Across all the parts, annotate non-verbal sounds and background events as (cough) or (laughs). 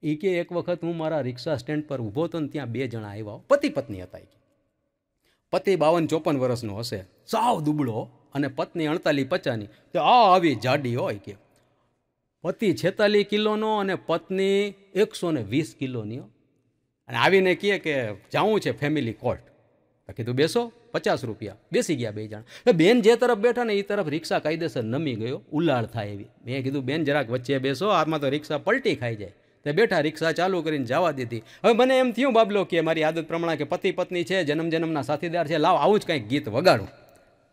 એ કે એક વખત હું મારા રિક્ષા સ્ટેન્ડ પર ઊભો હતો ને ત્યાં બે જણા આવ્યા પતિ પત્ની હતા એ પતિ બાવન ચોપન વર્ષનો હશે સાવ દુબળો અને પત્ની અડતાલી પચાની તો આ આવી જાડી હોય કે પતિ છેતાલી કિલોનો અને પત્ની એકસો ને વીસ કિલોની અને આવીને કહે કે જાઉં છે ફેમિલી કોર્ટ કીધું બેસો પચાસ રૂપિયા બેસી ગયા બે જણા બેન જે તરફ બેઠા ને એ તરફ રિક્ષા કાયદેસર નમી ગયો ઉલાળ થાય એવી મેં કીધું બેન જરાક વચ્ચે બેસો આમાં તો રિક્ષા પલટી ખાઈ જાય તે બેઠા રિક્ષા ચાલુ કરીને જવા દીધી હવે મને એમ થ્યું બાબલો કે મારી આદત પ્રમાણે કે પતિ પત્ની છે જનમ જનમના સાથીદાર છે લાવ આવું જ કંઈક ગીત વગાડું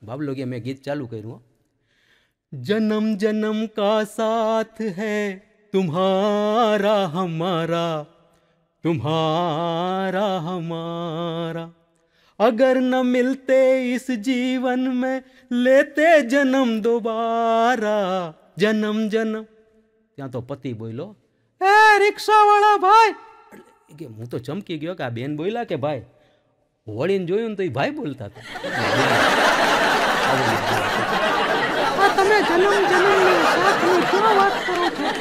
બાબલો કે મેં ગીત ચાલુ કર્યું જનમ જનમ કા સાથ હે તુમહારા હમારા તુમહારા હમારા અગર ન મિલતે ઇસ જીવન મે લેતે જનમ દોબારા જનમ જનમ ત્યાં તો પતિ બોલ્યો એ રિક્ષાવાળા ભાઈ કે હું તો ચમકી ગયો કે આ બેન બોલ્યા કે ભાઈ વળીને જોયું ને તો એ ભાઈ બોલતા હતા તમે જન્મ જન્મ સાથનો શું વાત કરો છો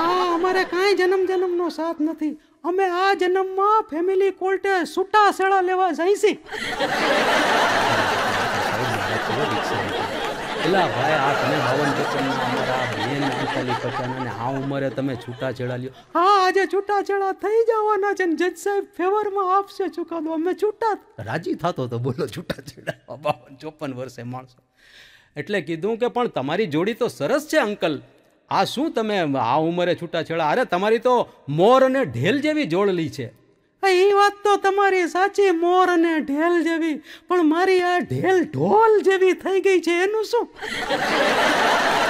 હા અમારે કાંઈ જન્મ જન્મનો સાથ નથી અમે આ જન્મમાં ફેમિલી કોર્ટે સુટા સેડા લેવા જઈશી એલા ભાઈ આ તમે બાવન વચનના અમારા બેન અડતાલીસ વચન અને આ ઉંમરે તમે છૂટાછેડા લ્યો હા આજે છૂટાછેડા થઈ જવાના છે જજ સાહેબ ફેવરમાં આપશે ચુકાદો અમે છૂટા રાજી થતો તો બોલો છૂટાછેડા બાવન ચોપન વર્ષે માણસો એટલે કીધું કે પણ તમારી જોડી તો સરસ છે અંકલ આ શું તમે આ ઉંમરે છૂટાછેડા અરે તમારી તો મોર અને ઢેલ જેવી જોડલી છે એ વાત તો તમારી સાચી મોર અને ઢેલ જેવી પણ મારી આ ઢેલ ઢોલ જેવી થઈ ગઈ છે એનું શું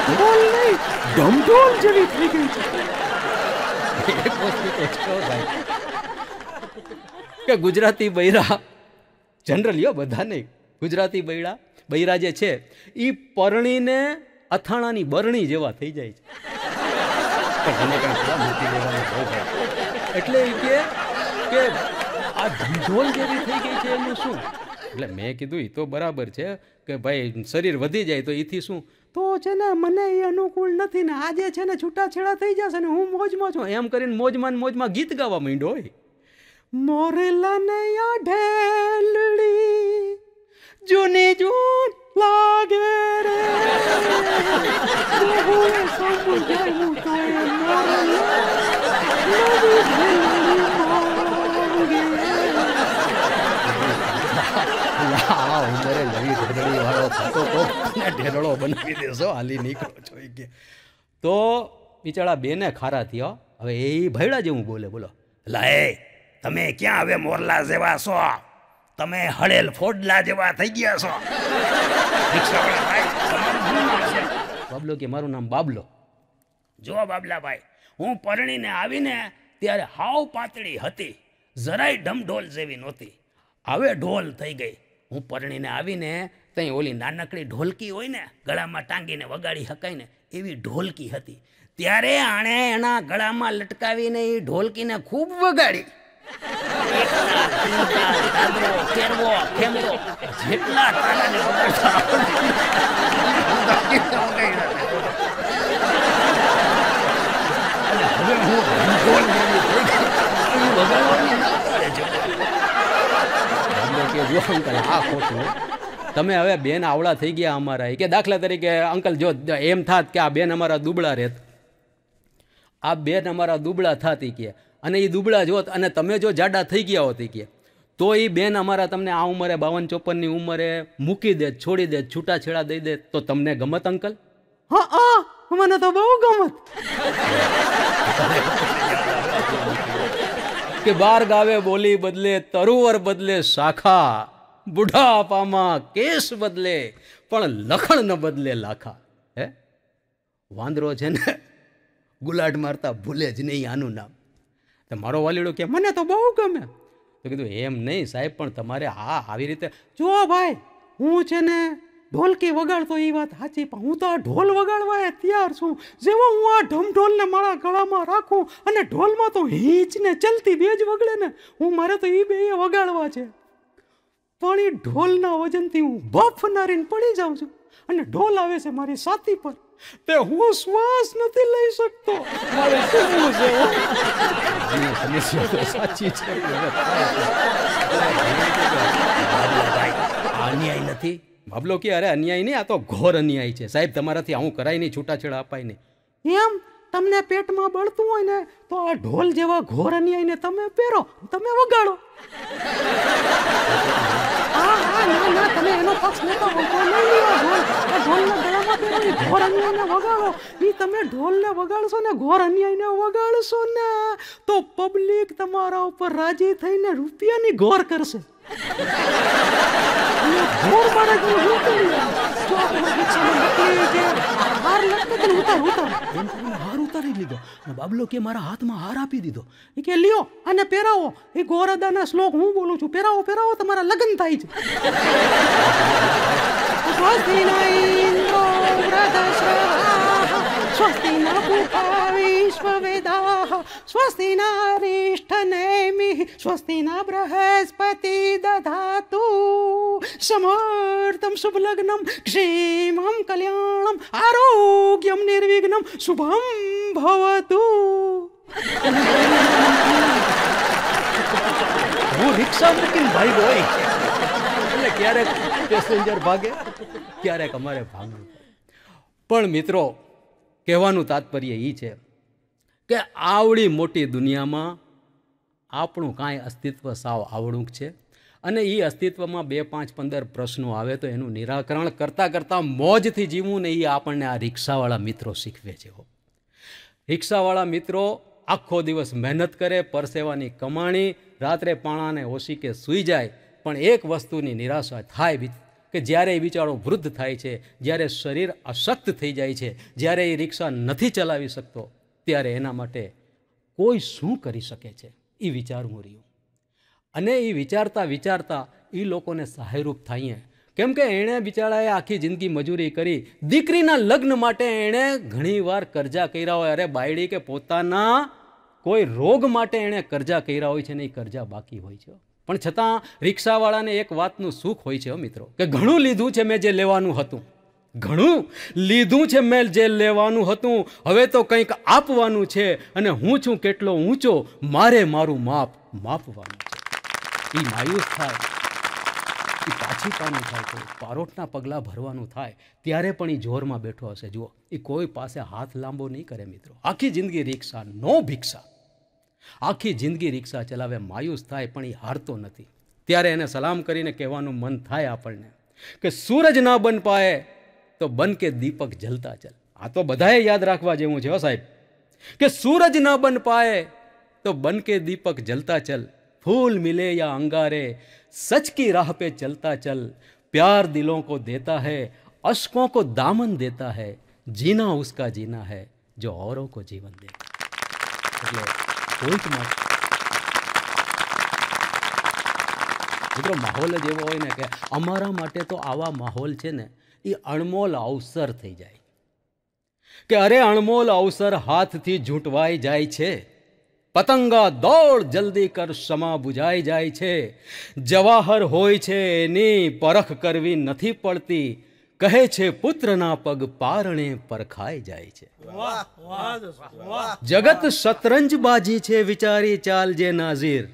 ઢોલ નહીં ડમઢોલ જેવી થઈ ગઈ છે કે ગુજરાતી બૈરા જનરલી હો બધા નહીં ગુજરાતી બૈરા બૈરા જે છે એ પરણીને અથાણાની બરણી જેવા થઈ જાય છે એટલે કે કે આ ધંધોલ જેવી થઈ ગઈ છે એનું શું એટલે મેં કીધું એ તો બરાબર છે કે ભાઈ શરીર વધી જાય તો એથી શું તો છે ને મને એ અનુકૂળ નથી ને આજે છે ને છૂટાછેડા થઈ જશે ને હું મોજમાં છું એમ કરીને મોજમાં મોજમાં ગીત ગાવા માંડ્યો હોય મોરલાને ઢેલડી જૂની જૂન લાગે રે હું સમજાયું તો મોરલા ખાતો તો અને ઢેરળો બનાવી દેશો હાલી નીકળો છો કે તો બિચારા બેને ખારા થયો હવે એ ભયડા જેવું બોલે બોલો લાએ તમે ક્યાં હવે મોરલા જેવા છો તમે હળેલ ફોડલા જેવા થઈ ગયા છો બાબલો કે મારું નામ બાબલો જો બાબલાભાઈ હું પરણીને આવીને ત્યારે હાવ પાતળી હતી જરાય ઢમઢોલ જેવી નહોતી હવે ઢોલ થઈ ગઈ હું પરણીને આવીને ત્યાં ઓલી નાનકડી ઢોલકી હોય ને ગળામાં ટાંગીને વગાડી શકાય ને એવી ઢોલકી હતી ત્યારે આણે એના ગળામાં લટકાવીને એ ઢોલકીને ખૂબ વગાડી જેટલા તમે હવે બેન આવડા થઈ ગયા અમારા કે દાખલા તરીકે અંકલ જો એમ થાત કે આ બેન અમારા દુબળા રહેત આ બેન અમારા દુબળા થાતી કે અને એ દુબળા જોત અને તમે જો જાડા થઈ ગયા હોતી કે તો એ બેન અમારા તમને આ ઉંમરે બાવન ચોપનની ઉંમરે મૂકી દે છોડી દે છૂટાછેડા દઈ દે તો તમને ગમત અંકલ હા મને તો બહુ ગમત કે બાર ગાવે બોલી બદલે તરુવર બદલે શાખા બુઢાપામાં કેસ બદલે પણ લખણ ન બદલે લાખા હે વાંદરો છે ને ગુલાટ મારતા ભૂલે જ નહીં આનું નામ તો મારો વાલીડો કે મને તો બહુ ગમે તો કીધું એમ નહીં સાહેબ પણ તમારે હા આવી રીતે જો ભાઈ હું છે ને ઢોલકી વગાડતો એ વાત સાચી પણ હું તો આ ઢોલ વગાડવા તૈયાર છું જેવો હું આ ઢમઢોલને મારા ગળામાં રાખું અને ઢોલમાં તો હીંચને ચલતી બે જ વગડે ને હું મારે તો એ બે વગાડવા છે પણ એ ઢોલના વજનથી હું બફનારીને પડી જાઉં છું અને ઢોલ આવે છે મારી સાથી પર તે હું શ્વાસ નથી લઈ શકતો મારે શું છે સાચી છે અન્યાય નથી ભાબલો કે અરે અન્યાય નહીં આ તો ઘોર અન્યાય છે સાહેબ તમારાથી આવું કરાય નહીં છૂટાછેડા અપાય નહીં એમ તમને પેટમાં બળતું હોય ને તો આ ઢોલ જેવા ઘોર અન્યાયને તમે પહેરો તમે વગાડો હા હા તમે એનો ઘોર અન્યાયને વગાડો ઈ તમે ઢોલને વગાડશો ને ઘોર અન્યાયને વગાડશો ને તો પબ્લિક તમારા ઉપર રાજી થઈને રૂપિયાની ઘોર કરશે ઘોર બાળકનું રૂપિયા ઉતારી લીધો અને બાબલો કે મારા હાથમાં હાર આપી દીધો એ કે લ્યો અને પહેરાવો એ ગોરદાના શ્લોક હું બોલું છું પહેરાવો પહેરાવો તમારા લગ્ન થાય છે સ્વસ્તિના ઇન્દ્રો વ્રત સ્વસ્તિના પુખા વિશ્વવે स्वस्ति नारिष्ठनैमिः स्वस्ति न बृहस्पति दधातु समर्थं शुभलग्नं क्षेमं कल्याणम् आरोग्यं निर्विघ्नं शुभं भवतु હું રિક્ષા મૂકીને ભાઈ હોય એટલે ક્યારેક પેસેન્જર ભાગે ક્યારેક અમારે ભાગવું પણ મિત્રો કહેવાનું તાત્પર્ય એ છે કે આવડી મોટી દુનિયામાં આપણું કાંઈ અસ્તિત્વ સાવ આવડુંક છે અને એ અસ્તિત્વમાં બે પાંચ પંદર પ્રશ્નો આવે તો એનું નિરાકરણ કરતાં કરતાં મોજથી જીવવું ને એ આપણને આ રિક્ષાવાળા મિત્રો શીખવે છે રિક્ષાવાળા મિત્રો આખો દિવસ મહેનત કરે પરસેવાની કમાણી રાત્રે પાણાને ઓછી કે સૂઈ જાય પણ એક વસ્તુની નિરાશા થાય કે જ્યારે એ બિચારો વૃદ્ધ થાય છે જ્યારે શરીર અશક્ત થઈ જાય છે જ્યારે એ રિક્ષા નથી ચલાવી શકતો ત્યારે એના માટે કોઈ શું કરી શકે છે એ વિચારવું રહ્યું અને એ વિચારતા વિચારતા એ લોકોને સહાયરૂપ થઈએ કેમ કે એણે બિચારાએ આખી જિંદગી મજૂરી કરી દીકરીના લગ્ન માટે એણે ઘણીવાર કરજા કર્યા હોય અરે બાયડી કે પોતાના કોઈ રોગ માટે એણે કરજા કર્યા હોય છે ને એ કરજા બાકી હોય છે પણ છતાં રિક્ષાવાળાને એક વાતનું સુખ હોય છે મિત્રો કે ઘણું લીધું છે મેં જે લેવાનું હતું ઘણું લીધું છે મેં જે લેવાનું હતું હવે તો કંઈક આપવાનું છે અને હું છું કેટલો ઊંચો મારે મારું માપ માપવાનું છે એ માયુસ થાય એ પાછી પાનું થાય તો પારોટના પગલાં ભરવાનું થાય ત્યારે પણ એ જોરમાં બેઠો હશે જુઓ એ કોઈ પાસે હાથ લાંબો નહીં કરે મિત્રો આખી જિંદગી રિક્ષા નો ભિક્ષા આખી જિંદગી રિક્ષા ચલાવે માયુસ થાય પણ એ હારતો નથી ત્યારે એને સલામ કરીને કહેવાનું મન થાય આપણને કે સૂરજ ના બન પાએ તો બન કે દીપક જલતા ચલ આ તો બધાએ યાદ રાખવા જેવું છે હો સાહેબ કે સૂરજ ન બન પાએ તો બન કે દીપક જલતા ચલ फूल मिले या अंगारे सच की राह पे चलता चल प्यार दिलों को देता है अशकों को दामन देता है जीना उसका जीना है जो औरों को जीवन दे મિત્રો માહોલ જ એવો હોય ને કે અમારા માટે તો આવા માહોલ છે ને એ અણમોલ અવસર થઈ જાય કે અરે અણમોલ અવસર હાથથી ઝૂંટવાઈ જાય છે પતંગા દોડ જલ્દી કર સમા બુજાઈ જાય છે જવાહર હોય છે એની પરખ કરવી નથી પડતી કહે છે પુત્રના પગ પારણે પરખાઈ જાય છે જગત શતરંજ બાજી છે વિચારી ચાલ જે નાઝીર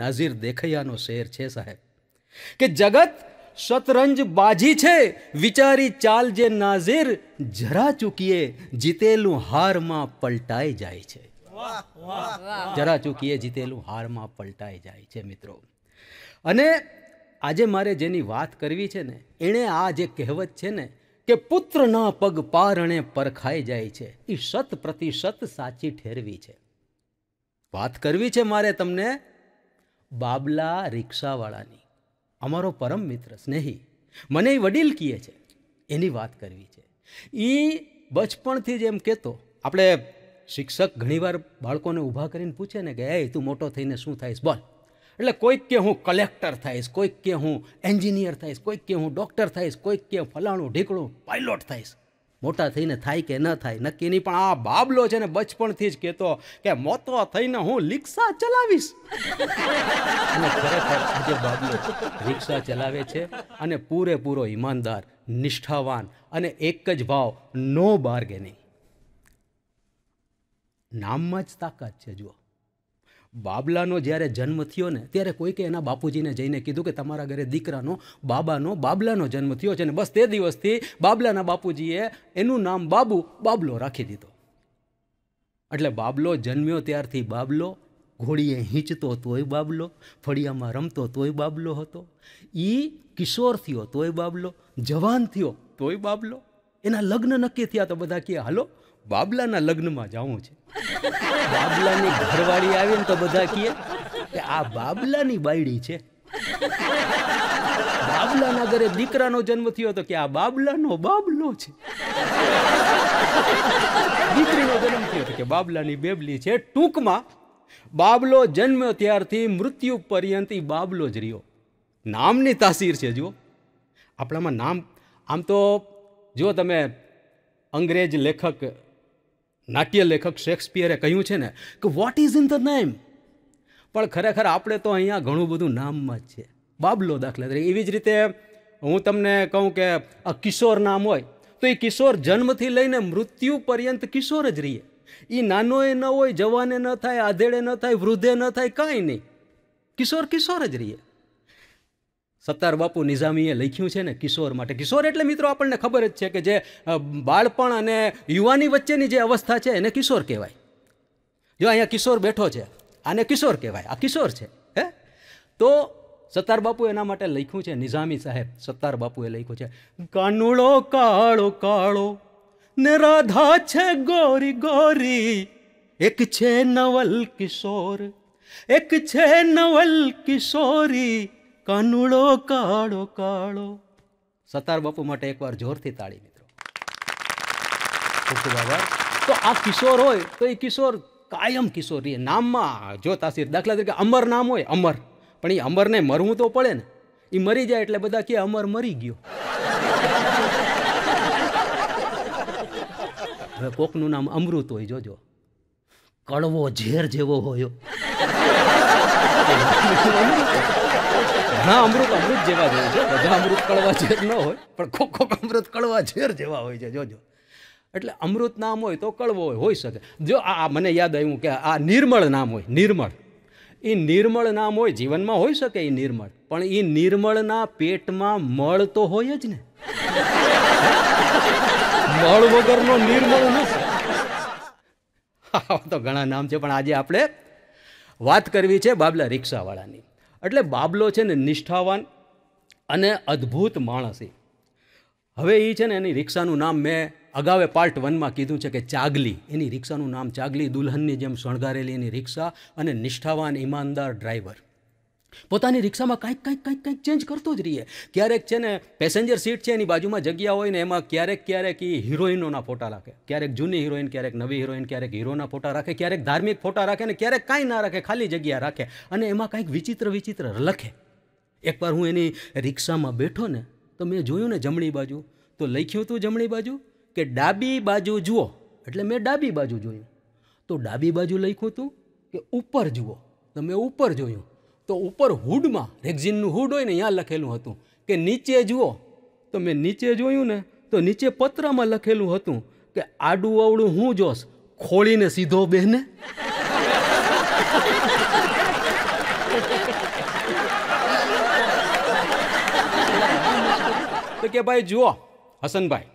નાઝીર દેખૈયાનો શેર છે સાહેબ કે જગત શતરંજ બાજી છે વિચારી ચાલ જે નાઝીર જરા ચૂકીએ જીતેલું હારમાં પલટાઈ જાય છે જરા ચૂકીએ જીતેલું હારમાં પલટાઈ જાય છે મિત્રો અને આજે મારે જેની વાત કરવી છે ને એણે આ જે કહેવત છે ને કે પુત્રના પગ પારણે પરખાઈ જાય છે એ શત પ્રતિશત સાચી ઠેરવી છે વાત કરવી છે મારે તમને બાબલા રિક્ષાવાળાની અમારો પરમ મિત્ર સ્નેહી મને એ વડીલ કીએ છે એની વાત કરવી છે એ બચપણથી જ એમ કહેતો આપણે શિક્ષક ઘણીવાર બાળકોને ઊભા કરીને પૂછે ને કે એ તું મોટો થઈને શું થઈશ બોલ એટલે કોઈક કે હું કલેક્ટર થઈશ કોઈક કે હું એન્જિનિયર થઈશ કોઈક કે હું ડૉક્ટર થઈશ કોઈક કે ફલાણું ઢીકળું પાયલોટ થઈશ મોટા થઈને થાય કે ન થાય નક્કી નહીં પણ આ બાબલો છે ને બચપણથી જ કહેતો કે મોતો થઈને હું રિક્ષા ચલાવીશ અને ખરેખર આજે બાબલો રિક્ષા ચલાવે છે અને પૂરેપૂરો ઈમાનદાર નિષ્ઠાવાન અને એક જ ભાવ નો બાર્ગેનિંગ નામમાં જ તાકાત છે જુઓ બાબલાનો જ્યારે જન્મ થયો ને ત્યારે કોઈકે એના બાપુજીને જઈને કીધું કે તમારા ઘરે દીકરાનો બાબાનો બાબલાનો જન્મ થયો છે ને બસ તે દિવસથી બાબલાના બાપુજીએ એનું નામ બાબુ બાબલો રાખી દીધો એટલે બાબલો જન્મ્યો ત્યારથી બાબલો ઘોડીએ હીંચતો તોય બાબલો ફળિયામાં રમતો તોય બાબલો હતો એ કિશોર થયો તોય બાબલો જવાન થયો તોય બાબલો એના લગ્ન નક્કી થયા તો બધા કહે હાલો બાબલાના લગ્નમાં જવું છે બાબલાની ઘરવાળી આવે ને તો બધા કહે કે આ બાબલાની બાયડી છે બાબલાના ઘરે દીકરાનો જન્મ થયો તો કે આ બાબલાનો બાબલો છે દીકરીનો જન્મ થયો તો કે બાબલાની બેબલી છે ટૂંકમાં બાબલો જન્મ્યો ત્યારથી મૃત્યુ પર્યંત બાબલો જ રહ્યો નામની તાસીર છે જુઓ આપણામાં નામ આમ તો જો તમે અંગ્રેજ લેખક નાટ્ય લેખક શેક્સપિયરે કહ્યું છે ને કે what is in the name પણ ખરેખર આપણે તો અહીંયા ઘણું બધું નામમાં જ છે બાબલો દાખલા તરીકે એવી જ રીતે હું તમને કહું કે આ કિશોર નામ હોય તો એ કિશોર જન્મથી લઈને મૃત્યુ પર્યંત કિશોર જ રહીએ એ નાનોએ ન હોય જવાને ન થાય આધેડે ન થાય વૃદ્ધે ન થાય કાંઈ નહીં કિશોર કિશોર જ રહીએ સત્તાર બાપુ નિઝામીએ લખ્યું છે ને કિશોર માટે કિશોર એટલે મિત્રો આપણને ખબર જ છે કે જે બાળપણ અને યુવાની વચ્ચેની જે અવસ્થા છે એને કિશોર કહેવાય જો અહીંયા કિશોર બેઠો છે આને કિશોર કહેવાય આ કિશોર છે હે તો સત્તાર બાપુ એના માટે લખ્યું છે નિઝામી સાહેબ સત્તાર બાપુએ લખ્યું છે કાનુળો કાળો કાળો ને રાધા છે ગોરી ગોરી એક છે નવલ કિશોર એક છે નવલ કિશોરી કાનુડો કાળો કાળો સતાર બાપુ માટે એકવાર જોરથી તાળી મિત્રો તો આ કિશોર હોય તો એ કિશોર કાયમ કિશોર રહીએ નામમાં જો તાસીર દાખલા તરીકે અમર નામ હોય અમર પણ એ અમરને મરવું તો પડે ને એ મરી જાય એટલે બધા કે અમર મરી ગયો હવે કોકનું નામ અમૃત હોય જોજો કડવો ઝેર જેવો હોય ઘણા અમૃત અમૃત જેવા જ હોય છે બધા અમૃત કડવા ઝેર ન હોય પણ કોક કોક અમૃત કડવા ઝેર જેવા હોય છે જોજો એટલે અમૃત નામ હોય તો કડવો હોય હોઈ શકે જો આ મને યાદ આવ્યું કે આ નિર્મળ નામ હોય નિર્મળ એ નિર્મળ નામ હોય જીવનમાં હોઈ શકે એ નિર્મળ પણ એ નિર્મળના પેટમાં મળ તો હોય જ ને મળ વગરનો નિર્મળ નથી તો ઘણા નામ છે પણ આજે આપણે વાત કરવી છે બાબલા રિક્ષાવાળાની એટલે બાબલો છે ને નિષ્ઠાવાન અને અદ્ભુત માણસ એ હવે એ છે ને એની રિક્ષાનું નામ મેં અગાઉ પાર્ટ વનમાં કીધું છે કે ચાગલી એની રિક્ષાનું નામ ચાગલી દુલ્હનની જેમ શણગારેલી એની રિક્ષા અને નિષ્ઠાવાન ઈમાનદાર ડ્રાઈવર પોતાની રિક્ષામાં કંઈક કંઈક કંઈક કાંઈક ચેન્જ કરતો જ રહીએ ક્યારેક છે ને પેસેન્જર સીટ છે એની બાજુમાં જગ્યા હોય ને એમાં ક્યારેક ક્યારેક એ હિરોઈનોના ફોટા રાખે ક્યારેક જૂની હિરોઈન ક્યારેક નવી હિરોઈન ક્યારેક હીરોના ફોટા રાખે ક્યારેક ધાર્મિક ફોટા રાખે ને ક્યારેક કાંઈ ના રાખે ખાલી જગ્યા રાખે અને એમાં કાંઈક વિચિત્ર વિચિત્ર લખે એકવાર હું એની રિક્ષામાં બેઠો ને તો મેં જોયું ને જમણી બાજુ તો લખ્યું હતું જમણી બાજુ કે ડાબી બાજુ જુઓ એટલે મેં ડાબી બાજુ જોયું તો ડાબી બાજુ લખ્યું હતું કે ઉપર જુઓ તો મેં ઉપર જોયું તો ઉપર હૂડમાં રેક્ઝિનનું હૂડ હોય ને ત્યાં લખેલું હતું કે નીચે જુઓ તો મેં નીચે જોયું ને તો નીચે પત્રમાં લખેલું હતું કે આડું અવળું હું જોશ ખોળીને સીધો બેને તો કે ભાઈ જુઓ હસનભાઈ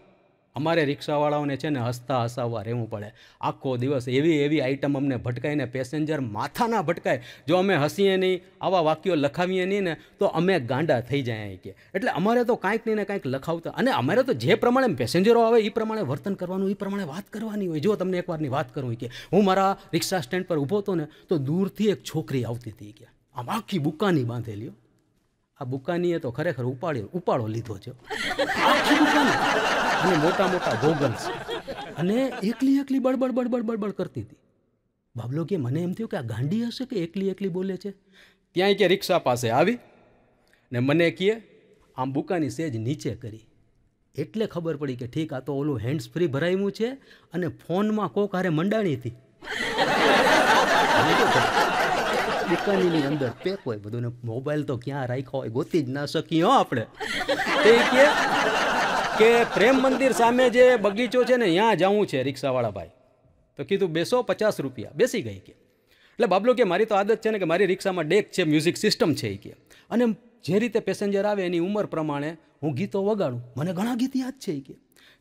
અમારે રિક્ષાવાળાઓને છે ને હસતા હસાવવા રહેવું પડે આખો દિવસ એવી એવી આઇટમ અમને ભટકાઈને પેસેન્જર માથાના ભટકાય જો અમે હસીએ નહીં આવા વાક્યો લખાવીએ નહીં ને તો અમે ગાંડા થઈ જાય કે એટલે અમારે તો કાંઈક નહીં ને કાંઈક લખાવતા અને અમારે તો જે પ્રમાણે પેસેન્જરો આવે એ પ્રમાણે વર્તન કરવાનું એ પ્રમાણે વાત કરવાની હોય જો તમને એકવારની વાત કરું કે હું મારા રિક્ષા સ્ટેન્ડ પર ઊભો હતો ને તો દૂરથી એક છોકરી આવતી હતી કે આમ આખી બુકાની બાંધેલી હોય આ બુકાનીએ તો ખરેખર ઉપાડ્યો ઉપાડો લીધો છે અને મોટા મોટા ગોગલ્સ અને એકલી એકલી બળબડ બળબડ બળબડ કરતી હતી બાબલો કે મને એમ થયું કે આ ગાંડી હશે કે એકલી એકલી બોલે છે ત્યાં કે રિક્ષા પાસે આવી ને મને કહે આમ બુકાની સેજ નીચે કરી એટલે ખબર પડી કે ઠીક આ તો ઓલું હેન્ડ્સ ફ્રી ભરાયું છે અને ફોનમાં કોક હારે મંડાણી હતી દુકાનની અંદર પેક હોય બધું મોબાઈલ તો ક્યાં રાખ્યો હોય ગોતી જ ના શકીએ હો આપણે તે કે કે પ્રેમ મંદિર સામે જે બગીચો છે ને ત્યાં જવું છે રિક્ષાવાળા ભાઈ તો કીધું બેસો પચાસ રૂપિયા બેસી ગઈ કે એટલે બાબલો કે મારી તો આદત છે ને કે મારી રિક્ષામાં ડેક છે મ્યુઝિક સિસ્ટમ છે એ કે અને જે રીતે પેસેન્જર આવે એની ઉંમર પ્રમાણે હું ગીતો વગાડું મને ઘણા ગીત યાદ છે એ કે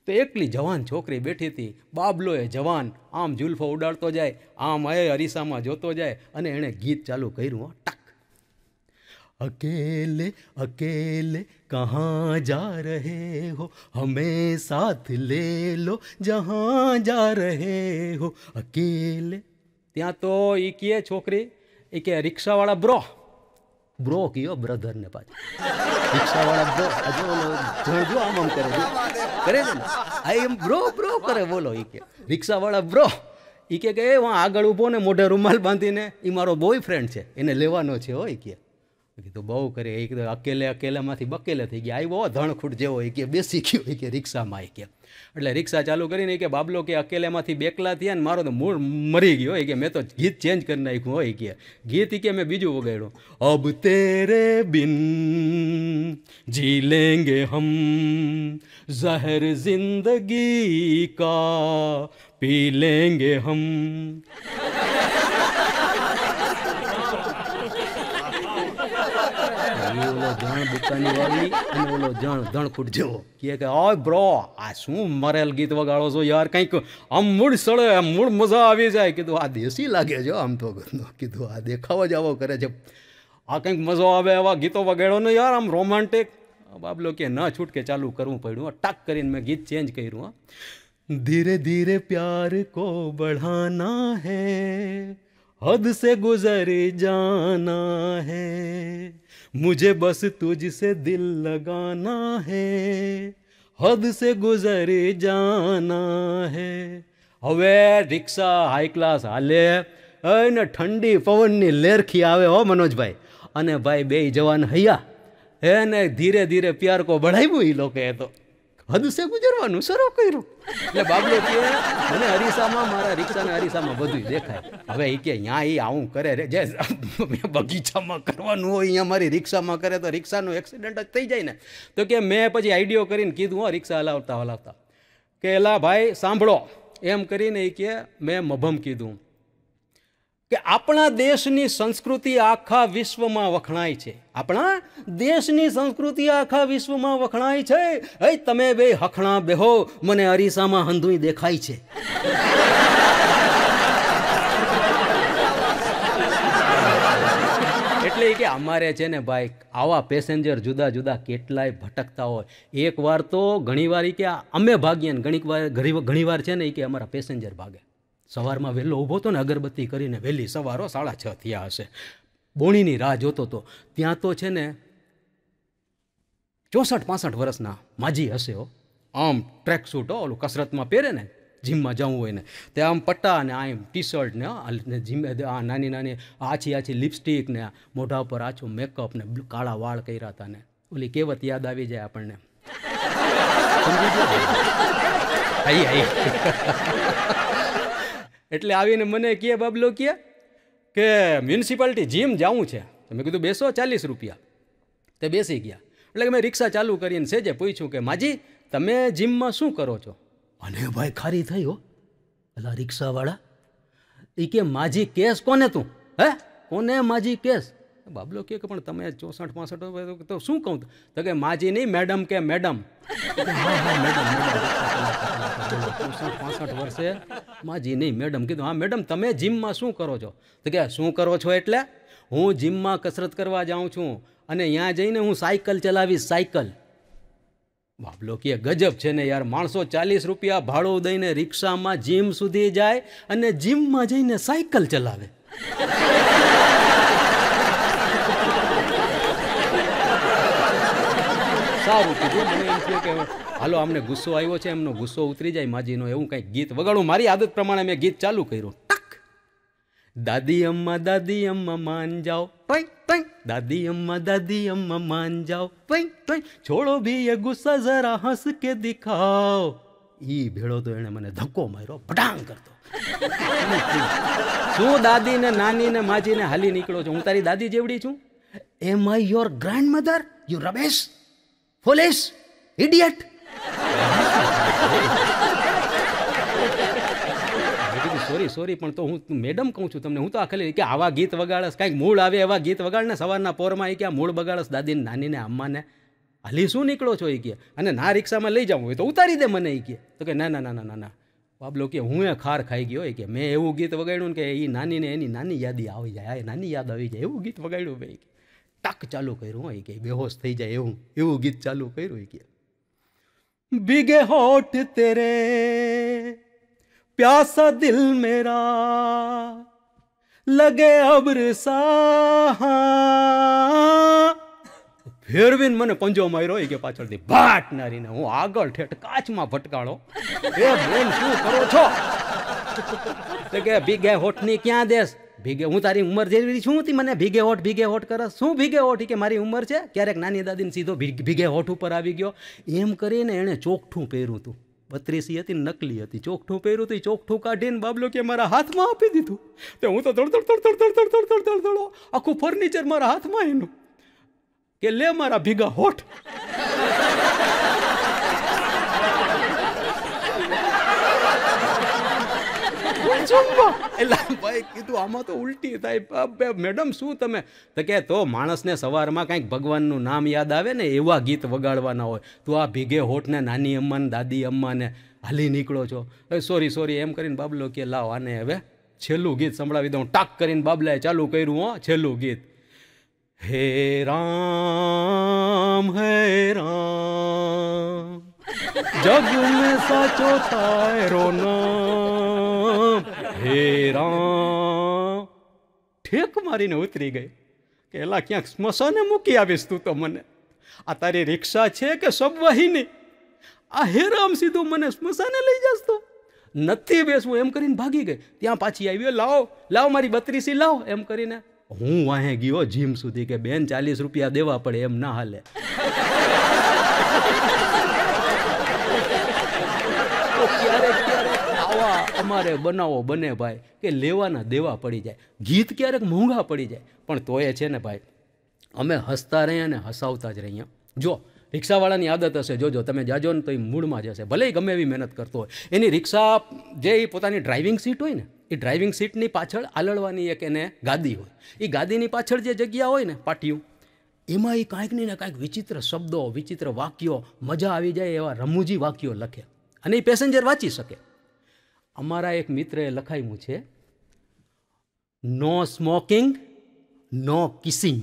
તો એકલી જવાન છોકરી બેઠી હતી બાબલોએ જવાન આમ જુલ્ફો ઉડાડતો જાય આમ એ અરીસામાં જોતો જાય અને એણે ગીત ચાલુ કર્યું ટક અકેલે અકેલે કહા જા રહે હો હમે સાથ લે લો જહાં જા રહે હો અકેલે ત્યાં તો એ કહે છોકરી એ કે રિક્ષાવાળા બ્રો બ્રો કયો બ્રધરને પાછું રિક્ષાવાળા બ્રો જો આમ આમ કરે કરે છે ને આ એમ બ્રો બ્રો કરે બોલો એ કે રિક્ષાવાળા બ્રો એ કે એ આગળ ઊભો ને મોઢે રૂમાલ બાંધીને એ મારો બોય ફ્રેન્ડ છે એને લેવાનો છે હો એ કે કીધું બહુ કરે એ કીધું અકેલે અકેલામાંથી બકેલે થઈ ગયા આવ્યો ધણખૂટ જેવો એ કે બેસી ગયો એ કે રિક્ષામાં એ કે એટલે રિક્ષા ચાલુ કરીને કે બાબલો કે અકેલેમાંથી બેકલા થયા ને મારો તો મૂળ મરી ગયો એ કે મેં તો ગીત ચેન્જ કરી નાખ્યું હોય કે ગીત કે મેં બીજું વગાડ્યું અબ તેરે બિન જી લેંગે હમ જહર જિંદગી કા પી લેંગે હમ ઓલો જણ બુકાની વાળી અને ઓલો જણ ધણખૂટ જેવો કહે કે ઓ બ્રો આ શું મરેલ ગીત વગાડો છો યાર કંઈક આમ મૂળ સળે આમ મૂળ મજા આવી જાય કીધું આ દેશી લાગે છે આમ તો કીધું આ દેખાવો જ આવો કરે છે આ કંઈક મજો આવે એવા ગીતો વગાડો ને યાર આમ રોમાન્ટિક બાબલો કે ન છૂટકે ચાલુ કરવું પડ્યું ટક કરીને મેં ગીત ચેન્જ કર્યું ધીરે ધીરે પ્યાર કો બઢાના હૈ हद से गुजर जाना है मुझे बस तुझसे दिल लगाना है हद से गुजर जाना है હવે રિક્ષા હાઈ ક્લાસ હાલે અને ઠંડી પવનની લેરખી આવે હો મનોજભાઈ અને ભાઈ બે જવાન હૈયા એને ધીરે ધીરે પ્યાર કો બઢાવ્યું એ લોકોએ તો હદુસે ગુજરવાનું શરૂ કર્યું એટલે બાબલો કે મને હરીસામાં મારા રિક્ષાના હરીસામાં બધું દેખાય હવે એ કે અહીંયા એ આવું કરે રે જે (laughs) બગીચામાં કરવાનું હોય અહીંયા મારી રિક્ષામાં કરે તો રિક્ષાનો એક્સિડન્ટ જ થઈ જાય ને તો કે મેં પછી આઈડિયો કરીને કીધું હો રિક્ષા હલાવતા હલાવતા કે એલા ભાઈ સાંભળો એમ કરીને એ કે મેં મભમ કીધું કે આપણા દેશની સંસ્કૃતિ આખા વિશ્વમાં વખણાય છે આપણા દેશની સંસ્કૃતિ આખા વિશ્વમાં વખણાય છે હે તમે બે હખણા બેહો મને અરીસામાં હંધુઈ દેખાય છે એટલે કે અમારે છે ને ભાઈ આવા પેસેન્જર જુદા જુદા કેટલાય ભટકતા હોય એકવાર તો ઘણી વાર કે અમે ભાગીએ ને ઘણીક વાર ઘણી વાર છે ને કે અમારા પેસેન્જર ભાગે સવારમાં વહેલો ઊભો હતો ને અગરબત્તી કરીને વહેલી સવારો સાડા છ થયા હશે બોણીની રાહ જોતો હતો ત્યાં તો છે ને ચોસઠ પાસઠ વર્ષના માજી હશે હો આમ ટ્રેક સૂટ ઓલું કસરતમાં પહેરે ને જીમમાં જવું હોય ને તે આમ પટ્ટા અને આમ ટી શર્ટ ને જીમ આ નાની નાની આછી આછી લિપસ્ટિક ને મોઢા ઉપર આછો મેકઅપ ને કાળા વાળ કર્યા હતા ને ઓલી કહેવત યાદ આવી જાય આપણને આઈ આઈ એટલે આવીને મને કહે બાબલો કહે કે મ્યુનિસિપાલિટી જીમ જવું છે તો મેં કીધું બેસો ચાલીસ રૂપિયા તે બેસી ગયા એટલે કે મેં રિક્ષા ચાલુ કરીને સેજે પૂછ્યું કે માજી તમે જીમમાં શું કરો છો અને ભાઈ ખારી થઈ હો એટલે રિક્ષાવાળા એ કે માજી કેસ કોને તું હે કોને માજી કેસ બાબલો કે પણ તમે ચોસઠ પાસઠ તો શું કહું તો કે માજી નહીં મેડમ કે મેડમ ચોસઠ પાસઠ વર્ષે માજી નહીં મેડમ કીધું હા મેડમ તમે જીમમાં શું કરો છો તો કે શું કરો છો એટલે હું જીમમાં કસરત કરવા જાઉં છું અને ત્યાં જઈને હું સાયકલ ચલાવીશ સાયકલ બાબલો કે ગજબ છે ને યાર માણસો ચાલીસ રૂપિયા ભાડું દઈને રિક્ષામાં જીમ સુધી જાય અને જિમમાં જઈને સાયકલ ચલાવે સારું કીધું મને એમ કે હાલો અમને ગુસ્સો આવ્યો છે એમનો ગુસ્સો ઉતરી જાય માજીનો એવું કંઈક ગીત વગાડું મારી આદત પ્રમાણે મેં ગીત ચાલુ કર્યું ટક દાદી અમ્મા દાદી અમ્મા માન જાઓ પૈ પૈ દાદી અમ્મા દાદી અમ્મા માન જાઓ પૈ પૈ છોડો ભી એ ગુસ્સા જરા હસ કે દિખાઓ ઈ ભેળો તો એણે મને ધક્કો માર્યો ભટાંગ કરતો શું દાદીને નાનીને માજીને હાલી નીકળો છું હું તારી દાદી જેવડી છું એમ I your grandmother you Ramesh foolish idiot sorry sorry પણ તો હું મેડમ કહું છું તમને હું તો આ ખાલી કે આવા ગીત વગાડસ કાંઈક મૂળ આવે એવા ગીત વગાડ સવારના પોરમાં એ કે આ મૂળ બગાડસ દાદીને નાનીને અમ્માને હાલી શું નીકળો છો એ કે અને ના રિક્ષામાં લઈ જાઉં હોય તો ઉતારી દે મને એ કે તો કે ના ના ના ના ના ના બાબલો કે હું એ ખાર ખાઈ ગયો એ કે મેં એવું ગીત વગાડ્યું કે એ નાનીને એની નાની યાદી આવી જાય એ નાની યાદ આવી જાય એવું ગીત વગાડ્યું ભાઈ ટાક ચાલુ કર્યું હોય કે બેહોશ થઈ જાય એવું એવું ગીત ચાલુ કર્યું કે ભીગે હોઠ તેરે પ્યાસા દિલ મેરા લગે અબ્ર સા મને પંજો માર્યો કે પાછળથી ભાટ નારીને હું આગળ ઠેઠ કાચમાં ભટકાળો એ બોલ શું કરો છો કે ભીગે હોઠની ક્યાં દેશ ભીગે હું તારી ઉંમર જેવી શું હતી મને ભીગે હોઠ ભીગે હોઠ કરે શું ભીગે હોઠ કે મારી ઉંમર છે ક્યારેક નાની દાદીને સીધો ભીગે હોઠ ઉપર આવી ગયો એમ કરીને એણે ચોકઠું પહેર્યું હતું બત્રીસી હતી નકલી હતી ચોકઠું પહેર્યું હતું ચોકઠું કાઢીને બાબલો કે મારા હાથમાં આપી દીધું તો હું તો ધડ ધડ ધડ ધડ ધડ ધડ ધડ ધડ આખું ફર્નિચર મારા હાથમાં એનું કે લે મારા ભીગા હોઠ ચુંબા એટલે ભાઈ કીધું આમાં તો ઉલટી થાય મેડમ શું તમે તો કે તો માણસને સવારમાં કાંઈક ભગવાનનું નામ યાદ આવે ને એવા ગીત વગાડવાના હોય તો આ ભીગે હોઠને નાની અમ્માને દાદી અમ્માને હાલી નીકળો છો સોરી સોરી એમ કરીને બાબલો કે લાવ આને હવે છેલ્લું ગીત સંભળાવી દઉં ટાક કરીને બાબલાએ ચાલુ કર્યું હો છેલ્લું ગીત હે રામ હે રામ જગ મે સાચો થાય રોના હે રામ ઠેક મારીને ઉતરી ગઈ કે એલા ક્યાંક સ્મશાને મૂકી આવીશ તું તો મને આ તારી રિક્ષા છે કે સબવાહીની આ હેરામ સીધું મને સ્મશાને લઈ જશ તો નથી બેસવું એમ કરીને ભાગી ગઈ ત્યાં પાછી આવી લાવો લાવ મારી બત્રીસી લાવો એમ કરીને હું વાહે ગયો જીમ સુધી કે બેન ચાલીસ રૂપિયા દેવા પડે એમ ના હાલે અમારે બનાવો બને ભાઈ કે લેવાના દેવા પડી જાય ગીત ક્યારેક મોંઘા પડી જાય પણ તોય છે ને ભાઈ અમે હસતા રહ્યા અને હસાવતા જ રહીએ જો રિક્ષાવાળાની આદત હશે જોજો તમે જાજો ને તો એ મૂળમાં જશે ભલે ગમે એવી મહેનત કરતો હોય એની રિક્ષા જે એ પોતાની ડ્રાઇવિંગ સીટ હોય ને એ ડ્રાઇવિંગ સીટની પાછળ આલળવાની એક એને ગાદી હોય એ ગાદીની પાછળ જે જગ્યા હોય ને પાટિયું એમાં એ કાંઈક ને કાંઈક વિચિત્ર શબ્દો વિચિત્ર વાક્યો મજા આવી જાય એવા રમૂજી વાક્યો લખે અને એ પેસેન્જર વાંચી શકે અમારા એક મિત્રએ લખાવ્યું છે no smoking no kissing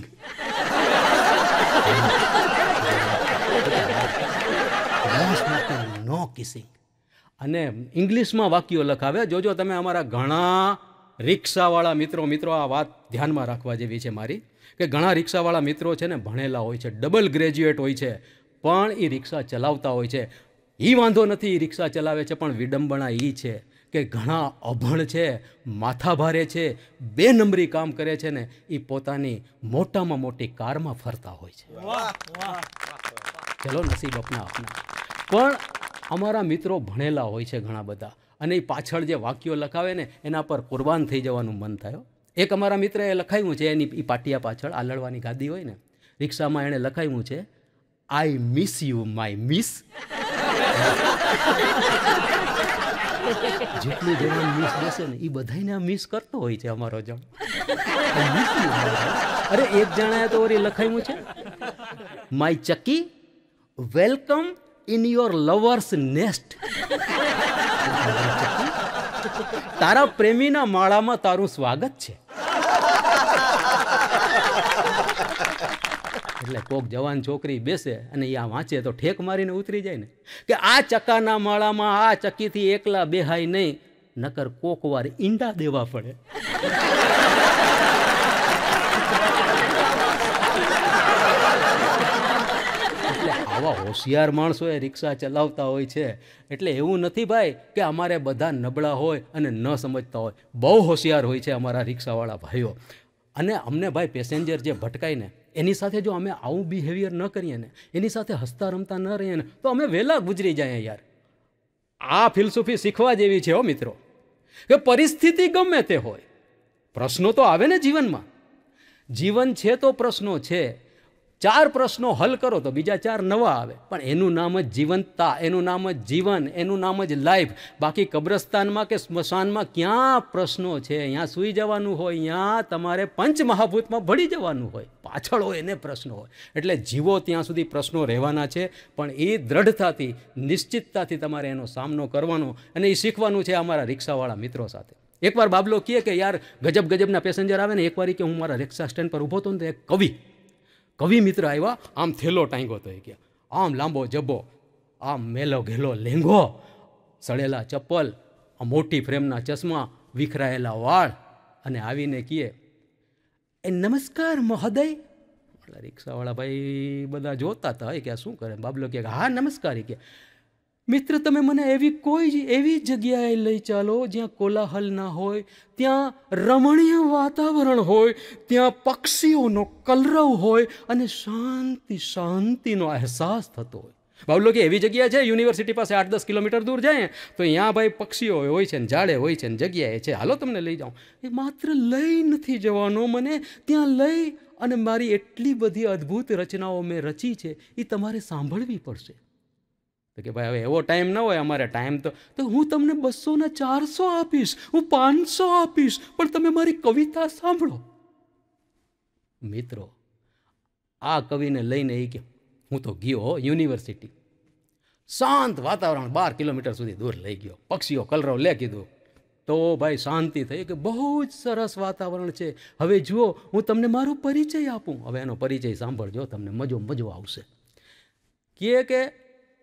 no no kissing અને ઇંગ્લિશમાં વાક્યો લખાવે જોજો તમે અમારા ઘણા રિક્ષાવાળા મિત્રો મિત્રો આ વાત ધ્યાનમાં રાખવા જેવી છે મારી કે ઘણા રિક્ષાવાળા મિત્રો છે ને ભણેલા હોય છે ડબલ ગ્રેજ્યુએટ હોય છે પણ એ રિક્ષા ચલાવતા હોય છે એ વાંધો નથી એ રિક્ષા ચલાવે છે પણ વિડંબણા એ છે કે ઘણા અભણ છે માથા ભારે છે બે નંબરી કામ કરે છે ને એ પોતાની મોટામાં મોટી કારમાં ફરતા હોય છે ચલો નસીબ અપના અપના પણ અમારા મિત્રો ભણેલા હોય છે ઘણા બધા અને એ પાછળ જે વાક્યો લખાવે ને એના પર કુરબાન થઈ જવાનું મન થયું એક અમારા મિત્ર એ લખાવ્યું છે એની એ પાટિયા પાછળ આલડવાની ગાદી હોય ને રિક્ષામાં એણે લખાવ્યું છે I miss you my miss જેટલું જવાન મિસ બેસે ને એ બધાને આ મિસ કરતો હોય છે અમારો જમ અરે એક જણાએ તો ઓરી લખાયું છે માય ચકી welcome in your lovers nest તારા પ્રેમીના માળામાં તારું સ્વાગત છે એટલે કોક જવાન છોકરી બેસે અને એ આ વાંચે તો ઠેક મારીને ઉતરી જાય ને કે આ ચક્કાના માળામાં આ ચક્કીથી એકલા બેહાય નહીં નકર કોકવાર ઈંડા દેવા પડે આવા હોશિયાર માણસો એ રિક્ષા ચલાવતા હોય છે એટલે એવું નથી ભાઈ કે અમારે બધા નબળા હોય અને ન સમજતા હોય બહુ હોશિયાર હોય છે અમારા રિક્ષાવાળા ભાઈઓ અને અમને ભાઈ પેસેન્જર જે ભટકાય ને એની સાથે જો અમે આવું બિહેવિયર ન કરીએ ને એની સાથે હસતા રમતા ન રહીએ ને તો અમે વહેલા ગુજરી જાય યાર આ ફિલસુફી શીખવા જેવી છે હો મિત્રો કે પરિસ્થિતિ ગમે તે હોય પ્રશ્નો તો આવે ને જીવનમાં જીવન છે તો પ્રશ્નો છે ચાર પ્રશ્નો હલ કરો તો બીજા ચાર નવા આવે પણ એનું નામ જ જીવંતતા એનું નામ જ જીવન એનું નામ જ લાઈફ બાકી કબ્રસ્તાનમાં કે સ્મશાનમાં ક્યાં પ્રશ્નો છે અહીંયા સૂઈ જવાનું હોય ત્યાં તમારે પંચ મહાભૂતમાં ભળી જવાનું હોય પાછળ હોય એને પ્રશ્નો હોય એટલે જીવો ત્યાં સુધી પ્રશ્નો રહેવાના છે પણ એ દ્રઢતાથી નિશ્ચિતતાથી તમારે એનો સામનો કરવાનો અને એ શીખવાનું છે અમારા રિક્ષાવાળા મિત્રો સાથે એકવાર બાબલો કહે કે યાર ગજબ ગજબના પેસેન્જર આવે ને એકવાર કે હું મારા રિક્ષા સ્ટેન્ડ પર ઊભો હતો ને તો એક કવિ કવિ મિત્ર આવ્યા આમ થેલો ટાંગો તો એ આમ લાંબો જબ્બો આમ મેલો ઘેલો લેંઘો સડેલા ચપ્પલ આ મોટી ફ્રેમના ચશ્મા વિખરાયેલા વાળ અને આવીને કીએ એ નમસ્કાર મહોદય રિક્ષાવાળા ભાઈ બધા જોતા હતા કે શું કરે બાબલો કે હા નમસ્કાર કે મિત્ર તમે મને એવી કોઈ જ એવી જગ્યાએ લઈ ચાલો જ્યાં કોલાહલ ના હોય ત્યાં રમણીય વાતાવરણ હોય ત્યાં પક્ષીઓનો કલરવ હોય અને શાંતિ શાંતિનો અહેસાસ થતો હોય બાબલો કે એવી જગ્યા છે યુનિવર્સિટી પાસે આઠ દસ કિલોમીટર દૂર જાય તો અહીંયા ભાઈ પક્ષીઓ હોય છે ને ઝાડે હોય છે ને જગ્યાએ છે હાલો તમને લઈ જાઉં એ માત્ર લઈ નથી જવાનો મને ત્યાં લઈ અને મારી એટલી બધી અદ્ભુત રચનાઓ મેં રચી છે એ તમારે સાંભળવી પડશે તો કે ભાઈ હવે એવો ટાઈમ ન હોય અમારે ટાઈમ તો તો હું તમને બસોના ચારસો આપીશ હું પાંચસો આપીશ પણ તમે મારી કવિતા સાંભળો મિત્રો આ કવિને લઈને એ કે હું તો ગયો યુનિવર્સિટી શાંત વાતાવરણ બાર કિલોમીટર સુધી દૂર લઈ ગયો પક્ષીઓ કલરવ લે કીધું તો ભાઈ શાંતિ થઈ કે બહુ જ સરસ વાતાવરણ છે હવે જુઓ હું તમને મારો પરિચય આપું હવે એનો પરિચય સાંભળજો તમને મજો મજો આવશે કહે કે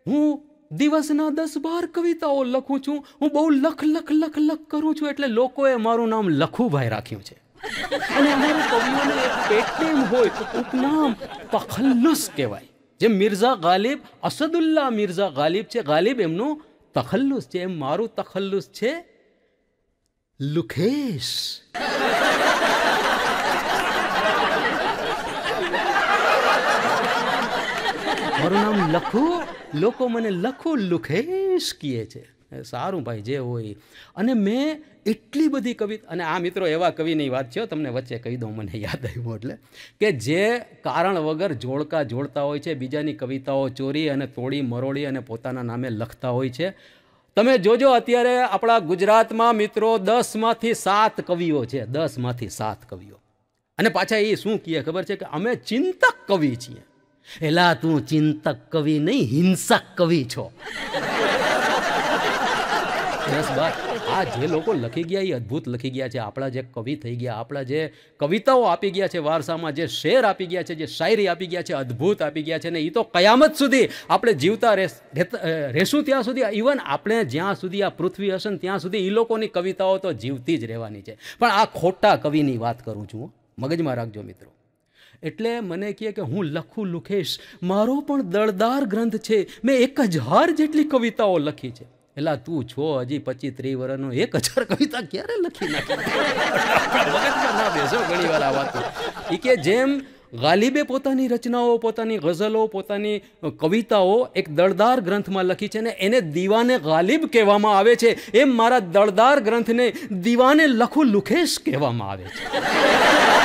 હું દિવસના દસ બાર કવિતાઓ લખું છું હું બહુ લખ લખ લખ લખ કરું છું એટલે લોકોએ મારું નામ લખુભાઈ રાખ્યું છે અને અમારા કવિઓને એક પેટનેમ હોય ઉપનામ તખલ્લુસ કહેવાય જે મિર્ઝા ગાલિબ અસદુલ્લા મિર્ઝા ગાલિબ છે ગાલિબ એમનું તખલ્લુસ છે એમ મારું તખલ્લુસ છે લુખેશ મારું નામ લખું લોકો મને લખો લુખેશ કીએ છે સારું ભાઈ જે હોય અને મેં એટલી બધી કવિ અને આ મિત્રો એવા કવિની વાત છે તમને વચ્ચે કહી દઉં મને યાદ આવ્યું એટલે કે જે કારણ વગર જોડકા જોડતા હોય છે બીજાની કવિતાઓ ચોરી અને તોડી મરોડી અને પોતાના નામે લખતા હોય છે તમે જોજો અત્યારે આપણા ગુજરાતમાં મિત્રો દસમાંથી સાત કવિઓ છે દસમાંથી સાત કવિઓ અને પાછા એ શું કહે ખબર છે કે અમે ચિંતક કવિ છીએ એલા તું ચિંતક કવિ નહીં હિંસક કવિ છો બસ બસ આ જે લોકો લખી ગયા એ અદ્ભુત લખી ગયા છે આપણા જે કવિ થઈ ગયા આપણા જે કવિતાઓ આપી ગયા છે વારસામાં જે શેર આપી ગયા છે જે શાયરી આપી ગયા છે અદ્ભુત આપી ગયા છે ને એ તો કયામત સુધી આપણે જીવતા રહેશું ત્યાં સુધી ઇવન આપણે જ્યાં સુધી આ પૃથ્વી હશે ત્યાં સુધી એ લોકોની કવિતાઓ તો જીવતી જ રહેવાની છે પણ આ ખોટા કવિની વાત કરું છું મગજમાં રાખજો મિત્રો એટલે મને કહે કે હું લખું લુખેશ મારો પણ દળદાર ગ્રંથ છે મેં એક હજાર જેટલી કવિતાઓ લખી છે એલા તું છો હજી પચીસ ત્રીસ વર્ષનો એક હજાર કવિતા ક્યારે લખી નાખી ના બેસો ઘણી વાર આ વાત એ કે જેમ ગાલિબે પોતાની રચનાઓ પોતાની ગઝલો પોતાની કવિતાઓ એક દળદાર ગ્રંથમાં લખી છે ને એને દીવાને ગાલિબ કહેવામાં આવે છે એમ મારા દળદાર ગ્રંથને દીવાને લખું લુખેશ કહેવામાં આવે છે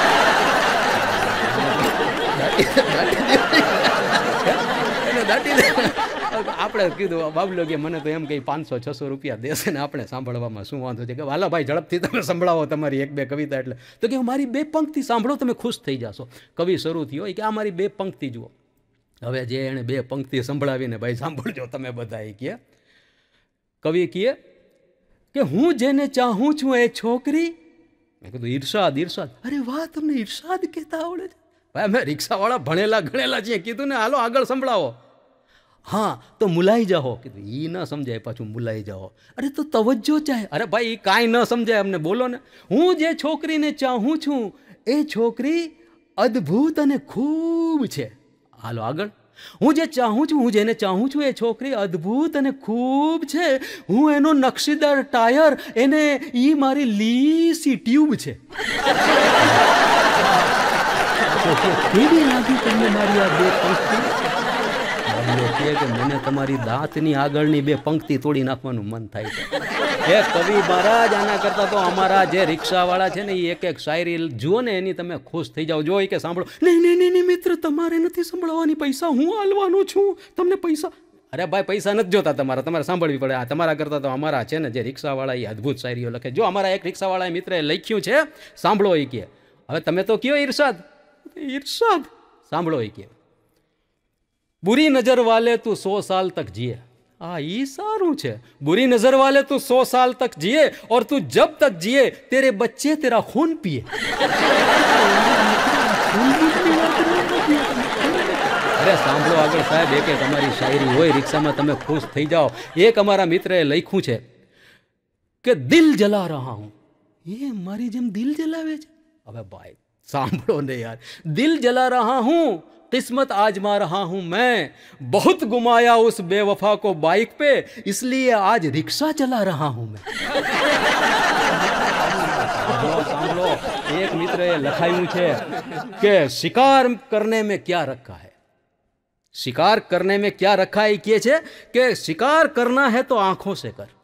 આપણે કીધું બાબલો કે મને તો એમ કંઈ પાંચસો છસો રૂપિયા દેશે ને આપણે સાંભળવામાં શું વાંધો છે કે વાલા ભાઈ ઝડપથી તમે સંભળાવો તમારી એક બે કવિતા એટલે તો કે મારી બે પંક્તિ સાંભળો તમે ખુશ થઈ જશો કવિ શરૂ થયો કે આ મારી બે પંક્તિ જુઓ હવે જે એણે બે પંક્તિ સંભળાવીને ભાઈ સાંભળજો તમે બધા એ કહે કવિ કહે કે હું જેને ચાહું છું એ છોકરી મેં કીધું ઈર્ષાદ ઈર્ષાદ અરે વાહ તમને ઈર્ષાદ કહેતા આવડે છે અમે રિક્ષાવાળા ભણેલા ગણેલા છીએ કીધું ને હાલો આગળ સંભળાવો હા તો મુલાઈ જાઓ કીધું એ ન સમજાય પાછું મુલાઈ જાઓ અરે તો તવજ્જો ચાહે અરે ભાઈ એ કાંઈ ન સમજાય અમને બોલો ને હું જે છોકરીને ચાહું છું એ છોકરી અદ્ભુત અને ખૂબ છે હાલો આગળ હું જે ચાહું છું હું જેને ચાહું છું એ છોકરી અદ્ભુત અને ખૂબ છે હું એનો નકશીદાર ટાયર એને એ મારી લીસી ટ્યુબ છે મને તમારી દાંતની આગળની બે પંક્તિ તોડી નાખવાનું મન થાય છે એ કવિ મહારાજ આના કરતા તો અમારા જે રિક્ષાવાળા છે ને એ એક એક શાયરી જુઓ ને એની તમે ખુશ થઈ જાઓ જોઈ કે સાંભળો નહીં નહીં નહીં મિત્ર તમારે નથી સાંભળવાની પૈસા હું હાલવાનો છું તમને પૈસા અરે ભાઈ પૈસા નથી જોતા તમારા તમારે સાંભળવી પડે આ તમારા કરતા તો અમારા છે ને જે રિક્ષાવાળા એ અદ્ભુત શાયરીઓ લખે જો અમારા એક રિક્ષાવાળા મિત્રે લખ્યું છે સાંભળો એ કે હવે તમે તો કયો ઈર્ષાદ ઈર્ષદ સાંભળો એ કે બુરી નજર વાલે તું સો સાલ તક જીએ આ ઈ સારું છે બુરી નજર વાલે તું સો સાલ તક જીએ ઓર તું જબ તક જીએ તેરે બચ્ચે તેરા ખૂન પીએ અરે સાંભળો આગળ સાહેબ એક એક અમારી શાયરી હોય રિક્ષામાં તમે ખુશ થઈ જાઓ એક અમારા મિત્રએ લખ્યું છે કે દિલ જલા રહા હું એ મારી જેમ દિલ જલાવે છે હવે ભાઈ सांभड़ो ने यार दिल जला रहा હું किस्मत आजमा रहा हूं मैं बहुत गुमाया उस बेवफा को बाइक पे इसलिए आज रिक्शा चला रहा हूं मैं लो, एक मित्र ये लखायू छे के शिकार करने में क्या रखा है शिकार करने में क्या रखा है किए छे के शिकार करना है तो आंखों से कर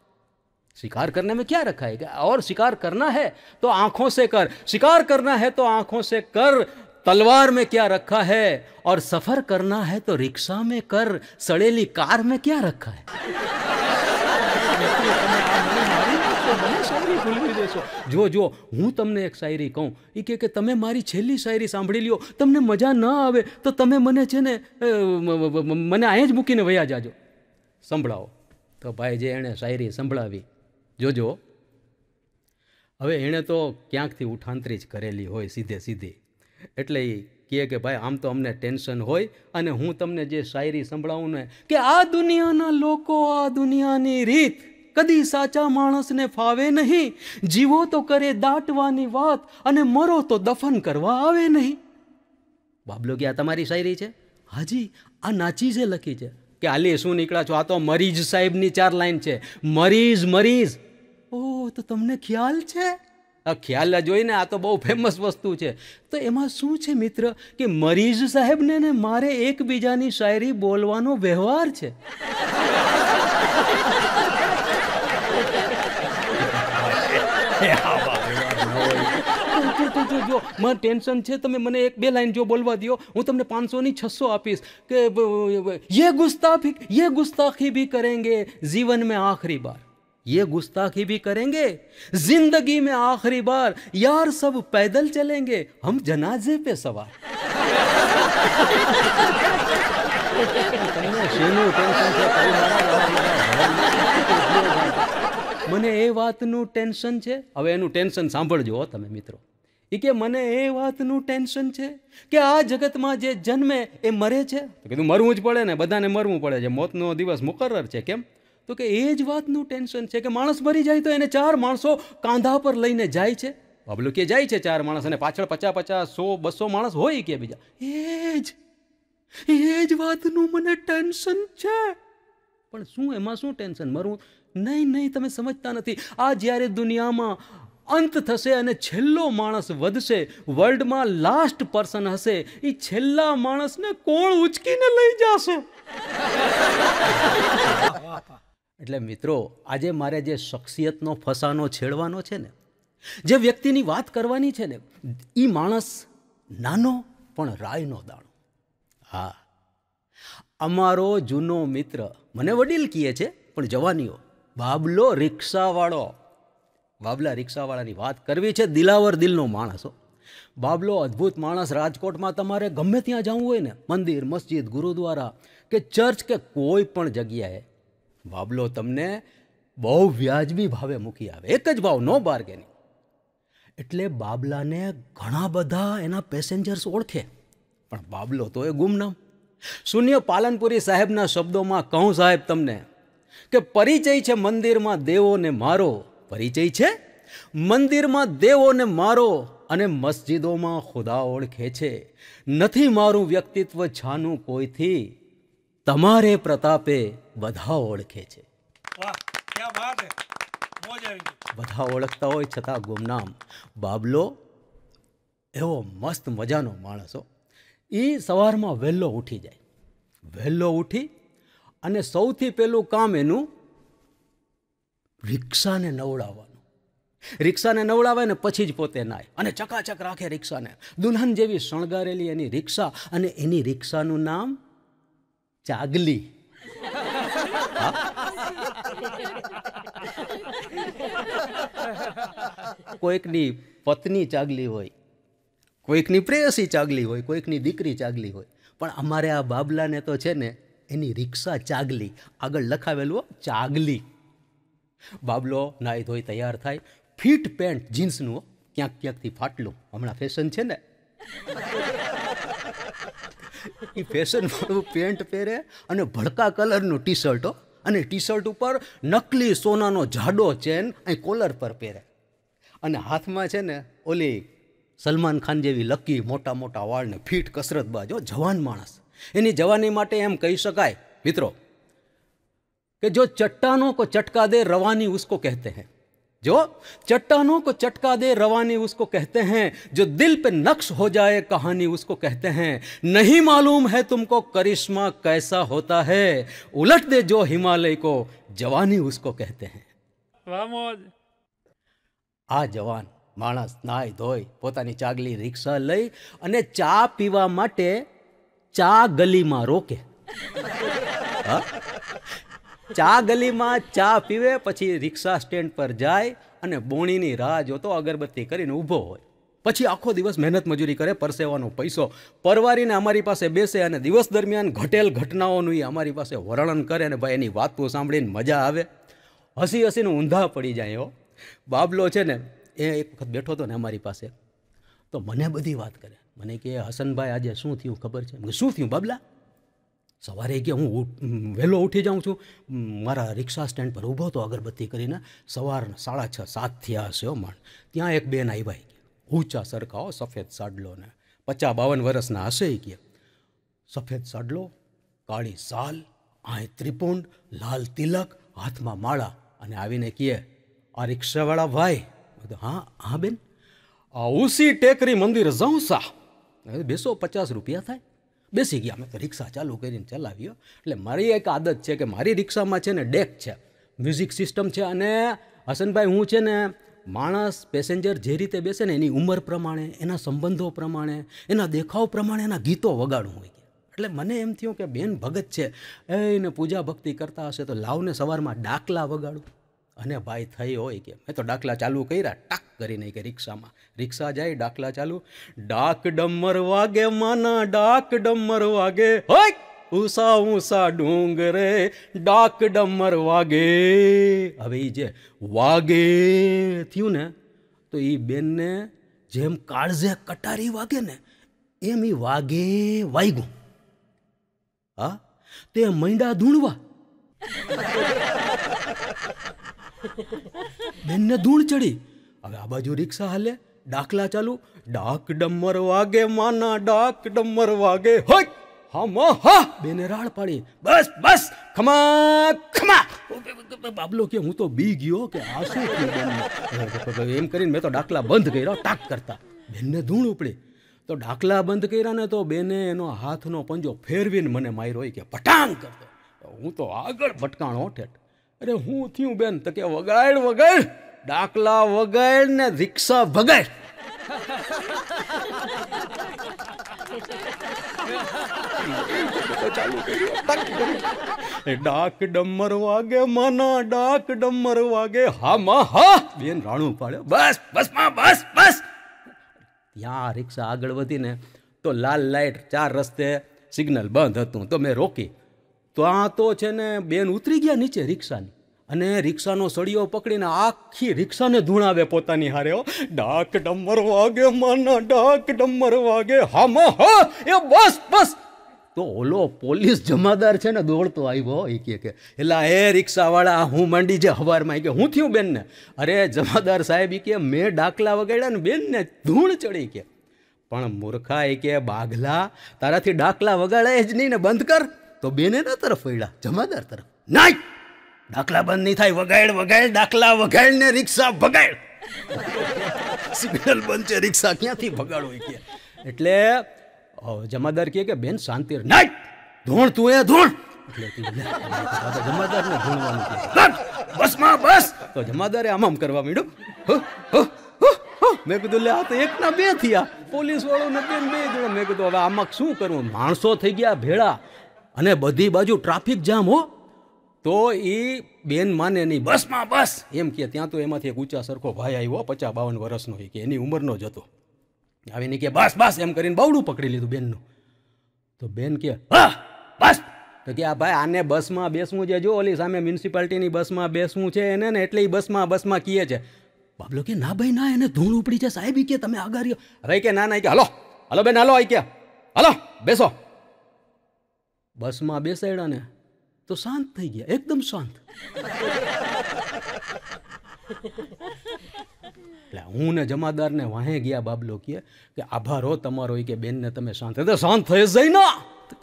शिकार करने में क्या रखा है और शिकार करना है तो आंखों से कर शिकार करना है तो आंखों से कर तलवार में क्या रखा है और सफर करना है तो रिक्शा में कर सड़ेली कार में क्या रखा है जो जो हूँ तमने एक शायरी कहूँ ये कह के तमें मारी छेली शायरी सांभी लियो तमने मजा न आए तो तमें मने से ने मने मूकी ज मूकीने वया जाजो संभळाओ तो भाई जे एने शायरी संभाली જોજો હવે એણે તો ક્યાંકથી ઉઠાંતરી જ કરેલી હોય સીધે સીધી એટલે એ કહે કે ભાઈ આમ તો અમને ટેન્શન હોય અને હું તમને જે શાયરી સંભળાવું ને કે આ દુનિયાના લોકો આ દુનિયાની રીત કદી સાચા માણસને ફાવે નહીં જીવો તો કરે દાટવાની વાત અને મરો તો દફન કરવા આવે નહીં બાબલો કે આ તમારી શાયરી છે હાજી આ નાચી છે લખી છે કે આલી શું નીકળ્યા છો આ તો મરીઝ સાહેબની ચાર લાઈન છે મરીઝ મરીઝ તો તમને ખ્યાલ છે આ ખ્યાલ જોઈને આ તો બહુ ફેમસ વસ્તુ છે તો એમાં શું છે મિત્ર કે મરીઝ સાહેબને ને મારે એકબીજાની શાયરી બોલવાનો વ્યવહાર છે જો મને ટેન્શન છે તમે મને એક બે લાઈન જો બોલવા દો હું તમને પાંચસોની છસો આપીશ કે યે ગુસ્તાફી યે ગુસ્તાખી ભી કરેંગે જીવન મેં આખરી બાર ये गुस्ताखी भी करेंगे जिंदगी में आखिरी बार यार सब पैदल चलेंगे हम जनाजे पे सवार મને એ વાતનું ટેન્શન છે હવે એનું ટેન્શન સાંભળજો તમે મિત્રો એ કે મને એ વાતનું ટેન્શન છે કે આ જગતમાં જે જન્મે એ મરે છે તો કીધું મરવું જ પડે ને બધાને મરવું પડે છે મોતનો દિવસ મુકર્ર છે કેમ તો કે એ જ વાતનું ટેન્શન છે કે માણસ મરી જાય તો એને ચાર માણસો કાંધા પર લઈને જાય છે બાબલો કે જાય છે ચાર માણસ અને પાછળ પચાસ પચાસ સો બસો માણસ હોય કે બીજા એ જ એ જ વાતનું મને ટેન્શન છે પણ શું એમાં શું ટેન્શન મરવું નહીં નહીં તમે સમજતા નથી આ જ્યારે દુનિયામાં અંત થશે અને છેલ્લો માણસ વધશે વર્લ્ડમાં લાસ્ટ પર્સન હશે એ છેલ્લા માણસને કોણ ઉચકીને લઈ જશે એટલે મિત્રો આજે મારે જે શખ્સિયતનો ફસાનો છેડવાનો છે ને જે વ્યક્તિની વાત કરવાની છે ને એ માણસ નાનો પણ રાયનો દાણો હા અમારો જૂનો મિત્ર મને વડીલ કહે છે પણ જવાનીઓ બાબલો રિક્ષાવાળો બાબલા રિક્ષાવાળાની વાત કરવી છે દિલાવર દિલનો માણસ હો બાબલો અદ્ભુત માણસ રાજકોટમાં તમારે ગમે ત્યાં જવું હોય ને મંદિર મસ્જિદ ગુરુદ્વારા કે ચર્ચ કે કોઈ પણ જગ્યાએ બાબલો તમને બહુ વ્યાજબી ભાવે મૂકી આવે એક જ ભાવ નો બાર્ગેનિંગ એટલે બાબલાને ઘણા બધા એના પેસેન્જર્સ ઓળખે પણ બાબલો તો એ ગુમનામ શૂન્ય પાલનપુરી સાહેબના શબ્દોમાં કહું સાહેબ તમને કે પરિચય છે મંદિરમાં દેવોને મારો પરિચય છે મંદિરમાં દેવોને મારો અને મસ્જિદોમાં ખુદા ઓળખે છે નથી મારું વ્યક્તિત્વ છાનું કોઈથી તમારે પ્રતાપે બધા ઓળખે છે બધા ઓળખતા હોય છતાં ગુમનામ બાબલો એવો મસ્ત મજાનો માણસો એ સવારમાં વહેલો ઉઠી જાય વહેલો ઉઠી અને સૌથી પહેલું કામ એનું રિક્ષાને નવડાવવાનું રિક્ષાને નવડાવે ને પછી જ પોતે નાય અને ચકાચક રાખે રિક્ષાને દુલ્હન જેવી શણગારેલી એની રિક્ષા અને એની રિક્ષાનું નામ ચાગલી કોઈકની પત્ની ચાગલી હોય કોઈકની પ્રેયસી ચાગલી હોય કોઈકની દીકરી ચાગલી હોય પણ અમારે આ બાબલાને તો છે ને એની રિક્ષા ચાગલી આગળ લખાવેલું ચાગલી બાબલો નાહી ધોઈ તૈયાર થાય ફિટ પેન્ટ જીન્સનું ક્યાંક ક્યાંકથી ફાટલું હમણાં ફેશન છે ને એ (laughs) ફેશનવાળું પેન્ટ પહેરે અને ભડકા કલરનું ટી શર્ટો અને ટી શર્ટ ઉપર નકલી સોનાનો જાડો ચેન અહીં કોલર પર પહેરે અને હાથમાં છે ને ઓલી સલમાન ખાન જેવી લકી મોટા મોટા વાળને ફિટ કસરત બાજો જવાન માણસ એની જવાની માટે એમ કહી શકાય મિત્રો કે જો ચટ્ટાનો કો ચટકા દે રવાની ઉસકો કહેતે હૈ जो चट्टानों को चटका दे रवानी उसको कहते हैं जो दिल पे नक्श हो जाए कहानी उसको कहते हैं नहीं मालूम है तुमको करिश्मा कैसा होता है उलट दे जो हिमालय को जवानी उसको कहते हैं આ જવાન માણસ નાય ધોઈ પોતાની ચાગલી રિક્ષા લઈ અને ચા પીવા માટે ચા ગલીમાં રોકે હા ચા ગલીમાં ચા પીવે પછી રિક્ષા સ્ટેન્ડ પર જાય અને બોણીની રાહ જોતો અગરબત્તી કરીને ઊભો હોય પછી આખો દિવસ મહેનત મજૂરી કરે પરસેવાનો પૈસો પરવારીને અમારી પાસે બેસે અને દિવસ દરમિયાન ઘટેલ ઘટનાઓનું એ અમારી પાસે વર્ણન કરે અને ભાઈ એની વાતો સાંભળીને મજા આવે હસી હસીને ઊંધા પડી જાય એવો બાબલો છે ને એ એક વખત બેઠો હતો ને અમારી પાસે તો મને બધી વાત કરે મને કે હસનભાઈ આજે શું થયું ખબર છે શું થયું બાબલા સવારે કે હું વહેલો ઉઠી જાઉં છું મારા રિક્ષા સ્ટેન્ડ પર ઊભો હતો અગરબત્તી કરીને સવારના સાડા છ સાત થયા હશે માણ ત્યાં એક બેન આવ્યા કે ઊંચા સરખાઓ સફેદ સાડલોને પચાસ બાવન વર્ષના હશે કે સફેદ સાડલો કાળી સાલ આય ત્રિપુંડ લાલ તિલક હાથમાં માળા અને આવીને કહે આ રિક્ષાવાળા ભાઈ હા હા બેન આ ઉસી ટેકરી મંદિર જાઉં સા બેસો પચાસ રૂપિયા થાય બેસી ગયા અમે રિક્ષા ચાલુ કરીને ચલાવ્યો એટલે મારી એક આદત છે કે મારી રિક્ષામાં છે ને ડેક છે મ્યુઝિક સિસ્ટમ છે અને હસનભાઈ હું છે ને માણસ પેસેન્જર જે રીતે બેસે ને એની ઉંમર પ્રમાણે એના સંબંધો પ્રમાણે એના દેખાવ પ્રમાણે એના ગીતો વગાડવું હોય એટલે મને એમ થયું કે બેન ભગત છે એને પૂજા ભક્તિ કરતા હશે તો લાવને સવારમાં ડાકલા વગાડું અને ભાઈ થઈ હોય કે મેં તો ડાકલા ચાલુ કર્યા ટાક કરીને કે રિક્ષામાં રિક્ષા જાય ડાકલા ચાલુ ડાક ડમર વાગે માના ડાક ડમર વાગે હોય ઊંસા ઊંસા ડુંગરે ડાક ડમર વાગે હવે એ જે વાગે થયું ને તો એ બેનને જેમ કાળજે કટારી વાગે ને એમ એ વાગે વાગ્યું હા તે મૈંડા ધૂણવા (laughs) બેનને ધૂણ ચડી હવે આ બાજુ રિક્ષા હાલે ડાકલા ચાલુ ડાક ડમર વાગે માના ડાક ડમર વાગે હોય હા હા બેને રાળ પાડી બસ બસ ખમા ખમા બાબલો કે હું તો બી ગયો કે આ શું થયું એમ કરીને મેં તો ડાકલા બંધ કર્યા ટાક કરતા બેનને ધૂણ ઉપડી તો ડાકલા બંધ કર્યા ને તો બેને એનો હાથનો પંજો ફેરવીને મને માર્યો કે પટાંગ કરતો હું તો આગળ ભટકાણો ઠેઠ અરે હું થયું બેન તો કે વગાડ વગાડ ડાકલા વગાડ ને રિક્ષા ભગાડ ડાક ડમર વાગે માના ડાક ડમર વાગે હા મા હા બેન રાણું પાડ્યો બસ બસ માં બસ બસ ત્યાં રિક્ષા આગળ વધીને તો લાલ લાઈટ ચાર રસ્તે સિગ્નલ બંધ હતું તો મેં રોકી ત્યાં તો છે ને બેન ઉતરી ગયા નીચે રિક્ષાની અને રિક્ષાનો સળિયો પકડીને આખી રિક્ષાને ધૂણાવે પોતાની હારે ડાક ડમર વાગે માના ડાક ડમર વાગે હામા હા એ બસ બસ તો ઓલો પોલીસ જમાદાર છે ને દોડતો આવ્યો એ કે કે એલા એ રિક્ષાવાળા હું માંડી જે હવારમાં કે હું થયું બેનને અરે જમાદાર સાહેબ એ કે મેં ડાકલા વગાડ્યા ને બેનને ધૂણ ચડી કે પણ મૂર્ખા એ કે બાઘલા તારાથી ડાકલા વગાડે જ નહીં ને બંધ કર તો બેને ના તરફ વળ્યા જમાદાર તરફ નાઈ દાખલા બંધ નહીં થાય વગાડ વગાડ દાખલા વગાડ ને રિક્ષા ભગાડ સિગ્નલ બંધ છે રિક્ષા ક્યાંથી ભગાડો કે એટલે જમાદાર કહે કે બેન શાંતિ નાઈ ધોણ તું એ ધોણ જમાદારને ધૂણવાનું કહે બસ માં બસ તો જમાદારે આમ આમ કરવા માંડ્યો હો મેં કીધું લે આ તો એકના બે થયા પોલીસ વાળો ને બે જણા મેં કીધું હવે આમાં શું કરવું માણસો થઈ ગયા ભેળા અને બધી બાજુ ટ્રાફિક જામ હો તો એ બેન માને નહીં બસમાં બસ એમ કે ત્યાં તો એમાંથી એક ઊંચા સરખો ભાઈ આવ્યો પચાસ બાવન વર્ષનો કે એની ઉંમરનો જ હતો આવીને કે બસ બસ એમ કરીને બાવડું પકડી લીધું બેનનું તો બેન કે હા બસ તો કે આ ભાઈ આને બસમાં બેસવું છે જો ઓલી સામે મ્યુનિસિપાલિટીની બસમાં બેસવું છે એને ને એટલે એ બસમાં બસમાં કીએ છે બાબલો કે ના ભાઈ ના એને ધૂળ ઉપડી છે સાહેબ કે તમે આગળ હવે કે ના ના કે હલો હલો બેન હલો આઈ કે હલો બેસો બસમાં બેસાડ્યા ને તો શાંત થઈ ગયા એકદમ શાંત એટલે હું ને જમાદારને વાહે ગયા બાબલો કહે કે આભાર હો તમારો એ કે બેનને તમે શાંત તો શાંત થઈ જઈ ના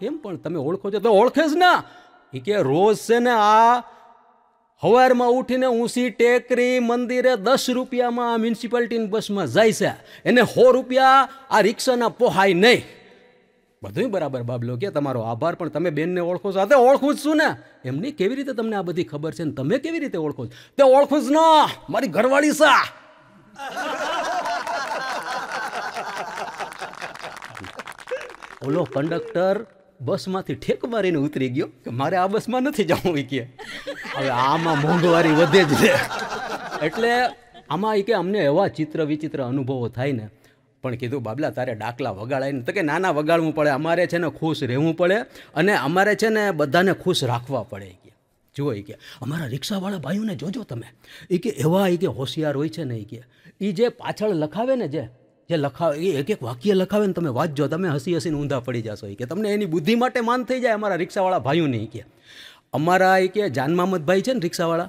કેમ પણ તમે ઓળખો છો તો ઓળખે જ ના એ કે રોજ છે ને આ હવારમાં ઉઠીને ઊંસી ટેકરી મંદિરે દસ રૂપિયામાં આ મ્યુનિસિપાલિટીની બસમાં જાય છે એને સો રૂપિયા આ રિક્ષાના પોહાય નહીં બધું બરાબર બાબલો કે તમારો આભાર પણ તમે બેનને ઓળખો છો અરે ઓળખું જ છું ને એમની કેવી રીતે તમને આ બધી ખબર છે ને તમે કેવી રીતે ઓળખો છો તે ઓળખું જ ન મારી ઘરવાળી સા (laughs) ઓલો કંડક્ટર બસમાંથી ઠેક મારીને ઉતરી ગયો કે મારે આ બસમાં નથી જવું એ કે હવે આમાં મોંઘવારી વધે જ છે એટલે આમાં એ કે અમને એવા ચિત્ર વિચિત્ર અનુભવો થાય ને પણ કીધું બાબલા તારે ડાકલા વગાડાય તો કે નાના વગાડવું પડે અમારે છે ને ખુશ રહેવું પડે અને અમારે છે ને બધાને ખુશ રાખવા પડે કે જુઓ એ કે અમારા રિક્ષાવાળા ભાઈઓને જોજો તમે એ કે એવા એ કે હોશિયાર હોય છે ને એ કે એ જે પાછળ લખાવે ને જે જે લખાવે એ એક એક વાક્ય લખાવે ને તમે વાંચજો તમે હસી હસીને ઊંધા પડી જશો એ કે તમને એની બુદ્ધિ માટે માન થઈ જાય અમારા રિક્ષાવાળા ભાઈઓને એ કે અમારા એ કે જાન મામદભાઈ છે ને રિક્ષાવાળા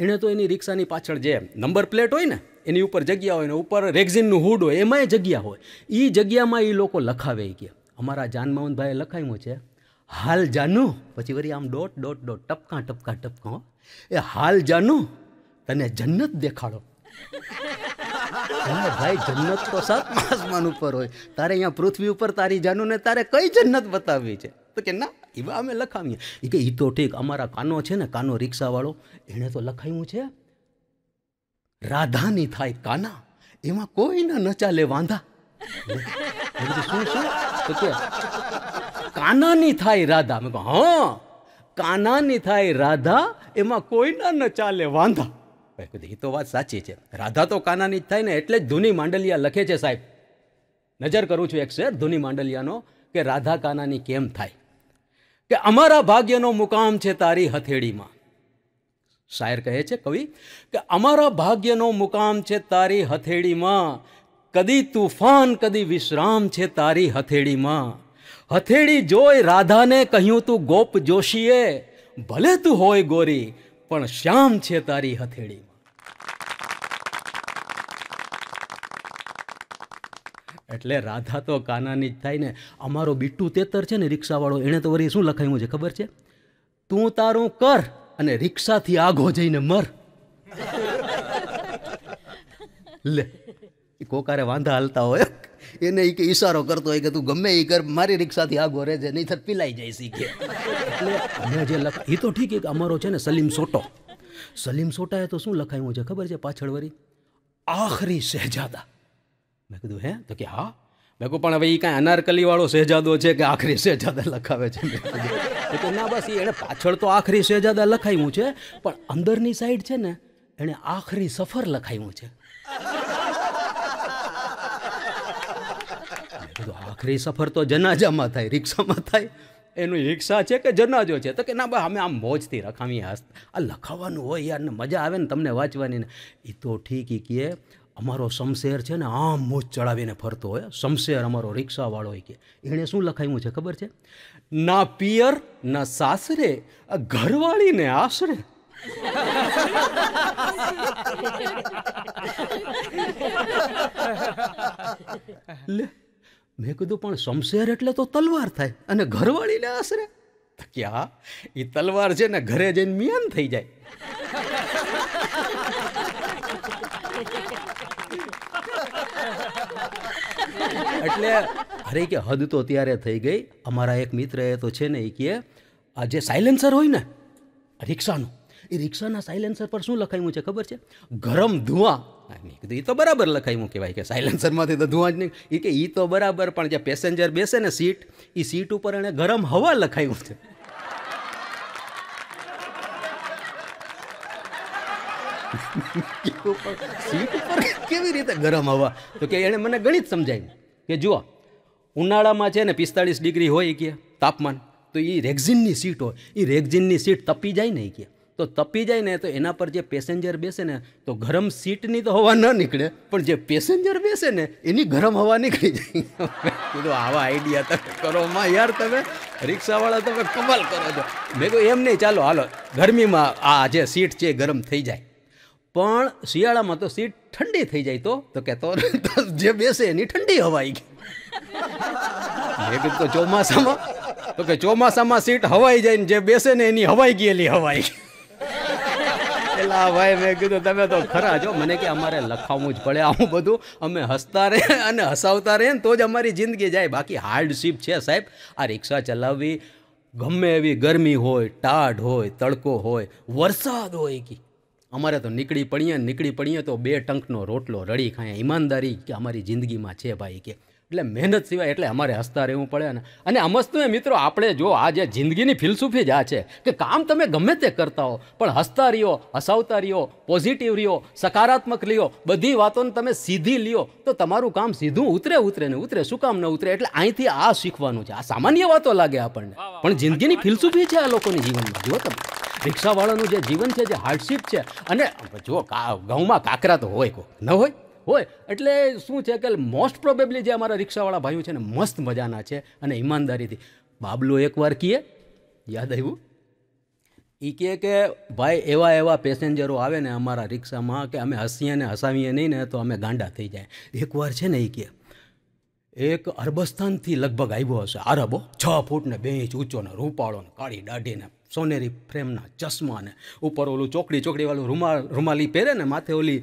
એણે તો એની રિક્ષાની પાછળ જે નંબર પ્લેટ હોય ને એની ઉપર જગ્યા હોય ને ઉપર રેક્ઝિનનું હૂડ હોય એમાંય જગ્યા હોય એ જગ્યામાં એ લોકો લખાવે ગયા અમારા જાનમાવનભાઈએ લખાવ્યું છે હાલ જાનુ પછી વળી આમ ડોટ ડોટ ડોટ ટપકા ટપકા ટપકા એ હાલ જાનું તને જન્નત દેખાડો ભાઈ જન્નત તો સાત આસમાન ઉપર હોય તારે અહીંયા પૃથ્વી ઉપર તારી જાનુ ને તારે કઈ જન્નત બતાવવી છે તો કે ના એવા અમે લખાવીએ એ કે એ તો ઠીક અમારા કાનો છે ને કાનો રિક્ષાવાળો એણે તો લખાવ્યું છે રાધાની થાય કાના એમાં કોઈના ન ચાલે વાંધા શું શું તો કાનાની થાય રાધા મેં કહું હા કાનાની થાય રાધા એમાં કોઈના ન ચાલે વાંધા એ તો વાત સાચી છે રાધા તો કાનાની જ થાય ને એટલે જ ધૂની માંડલિયા લખે છે સાહેબ નજર કરું છું એક શેર ધૂની માંડલિયાનો કે રાધા કાનાની કેમ થાય કે અમારા ભાગ્યનો મુકામ છે તારી હથેળીમાં શાયર કહે છે કવિ કે અમારા ભાગ્યનો મુકામ છે તારી હથેળીમાં કદી તુફાન કદી વિશ્રામ છે તારી હથેળીમાં હથેળી જોઈ રાધાને કહ્યું તું ગોપ જોશીએ ભલે તું હોય ગોરી પણ શ્યામ છે તારી હથેળીમાં એટલે રાધા તો કાનાની જ થાય ને અમારો બીટુ તેતર છે ને રિક્ષાવાળો એણે તો વળી શું લખાયું છે ખબર છે તું તારું કર અને રિક્ષાથી આગો જઈને મર લે કોકારે વાંધા હાલતા હોય એને કે ઈશારો કરતો હોય કે તું ગમે એ કર મારી રિક્ષાથી આગો રહે છે નહીં પીલાઈ જાય શીખે કે મેં જે લખ એ તો ઠીક એક અમારો છે ને સલીમ સોટો સલીમ સોટાએ તો શું લખાયું છે ખબર છે પાછળ વળી આખરી શહેજાદા મેં કીધું હે તો કે હા મેં કહું પણ હવે એ કાંઈ અનારકલીવાળો શહેજાદો છે કે આખરી શહેજાદા લખાવે છે મેં કીધું એ કે ના બસ એણે પાછળ તો આખરી શહેજાદા લખાયું છે પણ અંદરની સાઈડ છે ને એણે આખરી સફર લખાયું છે આખરી સફર તો જનાજામાં થાય રિક્ષામાં થાય એનું રિક્ષા છે કે જનાજો છે તો કે ના ભાઈ અમે આમ મોજથી રખામી હસ્ત આ લખાવાનું હોય યાર ને મજા આવે ને તમને વાંચવાની ને એ તો ઠીક એ કહે અમારો શમશેર છે ને આમ મૂછ ચડાવીને ફરતો હોય શમશેર અમારો રિક્ષાવાળો હોય કે એણે શું લખાયું છે ખબર છે ના પિયર ના સાસરે ઘરવાળીને આશરે લે મેં કીધું પણ શમશેર એટલે તો તલવાર થાય અને ઘરવાળીને આશરે ક્યાં એ તલવાર છે ને ઘરે જઈને મિયાન થઈ જાય એટલે અરે કે હદ તો અત્યારે થઈ ગઈ અમારા એક મિત્ર એ તો છે ને એ કે આ જે સાયલેન્સર હોય ને રિક્ષાનું એ રિક્ષાના સાયલેન્સર પર શું લખાયું છે ખબર છે ગરમ ધુઆ કીધું એ તો બરાબર લખાયું કહેવાય કે સાયલેન્સરમાંથી તો ધુઆ જ નહીં એ કે એ તો બરાબર પણ જે પેસેન્જર બેસે ને સીટ એ સીટ ઉપર એણે ગરમ હવા લખાયું છે સીટ (laughs) ઉપર કેવી રીતે ગરમ હવા તો કે એણે મને ગણિત સમજાયું કે જુઓ ઉનાળામાં છે ને પિસ્તાળીસ ડિગ્રી હોય કે તાપમાન તો એ રેક્ઝિનની સીટ હોય એ રેક્ઝિનની સીટ તપી જાય ને કે તો તપી જાય ને તો એના પર જે પેસેન્જર બેસે ને તો ગરમ સીટની તો હવા ન નીકળે પણ જે પેસેન્જર બેસે ને એની ગરમ હવા નીકળી જાય કીધું આવા આઈડિયા તમે કરો માં યાર તમે રિક્ષાવાળા તમે કમાલ કરો છો મેં કહ્યું એમ નહીં ચાલો હાલો ગરમીમાં આ જે સીટ છે ગરમ થઈ જાય પણ શિયાળામાં તો સીટ ઠંડી થઈ જાય તો તો કે તો (laughs) જે બેસે એની ઠંડી હવાઈ ગઈ મેં તો ચોમાસામાં તો કે ચોમાસામાં સીટ હવાઈ જાય ને જે બેસે ને એની હવાઈ ગયેલી હવાઈ એલા ભાઈ મેં કીધું તમે તો ખરા છો મને કે અમારે લખાવવું જ પડે આવું બધું અમે હસતા રહે અને હસાવતા રહે ને તો જ અમારી જિંદગી જાય બાકી હાર્ડશીપ છે સાહેબ આ રિક્ષા ચલાવવી ગમે એવી ગરમી હોય ટાઢ હોય તડકો હોય વરસાદ હોય કે અમારે તો નીકળી પડીએ નીકળી પડીએ તો બે ટંકનો રોટલો રડી ખાય ઈમાનદારી કે અમારી જિંદગીમાં છે ભાઈ કે એટલે મહેનત સિવાય એટલે અમારે હસતા રહેવું પડે ને અને આ એ મિત્રો આપણે જો આ જે જિંદગીની ફિલસુફી જ આ છે કે કામ તમે ગમે તે કરતા હો પણ હસતા રહ્યો હસાવતા રહ્યો પોઝિટિવ રહ્યો સકારાત્મક લ્યો બધી વાતોને તમે સીધી લ્યો તો તમારું કામ સીધું ઉતરે ઉતરે ને ઉતરે શું કામ ન ઉતરે એટલે અહીંથી આ શીખવાનું છે આ સામાન્ય વાતો લાગે આપણને પણ જિંદગીની ફિલસુફી છે આ લોકોની જીવનમાં જો તમે રિક્ષાવાળાનું જે જીવન છે જે હાર્ડશીપ છે અને જો ઘઉંમાં કાંકરા તો હોય કો ન હોય હોય એટલે શું છે કે મોસ્ટ પ્રોબેબલી જે અમારા રિક્ષાવાળા ભાઈઓ છે ને મસ્ત મજાના છે અને ઈમાનદારીથી બાબલો એકવાર કીએ યાદ આવ્યું એ કહે કે ભાઈ એવા એવા પેસેન્જરો આવે ને અમારા રિક્ષામાં કે અમે હસીએ ને હસાવીએ નહીં ને તો અમે ગાંડા થઈ જાય એકવાર છે ને એ કહે એક અરબસ્તાનથી લગભગ આવ્યો હશે આરબો છ ફૂટ ને બે ઇંચ ઊંચો ને રૂપાળો ને કાળી દાઢીને સોનેરી ફ્રેમના ચશ્માને ઉપર ઓલું ચોકડી ચોકડીવાળું રૂમાલ રૂમાલી પહેરે ને માથે ઓલી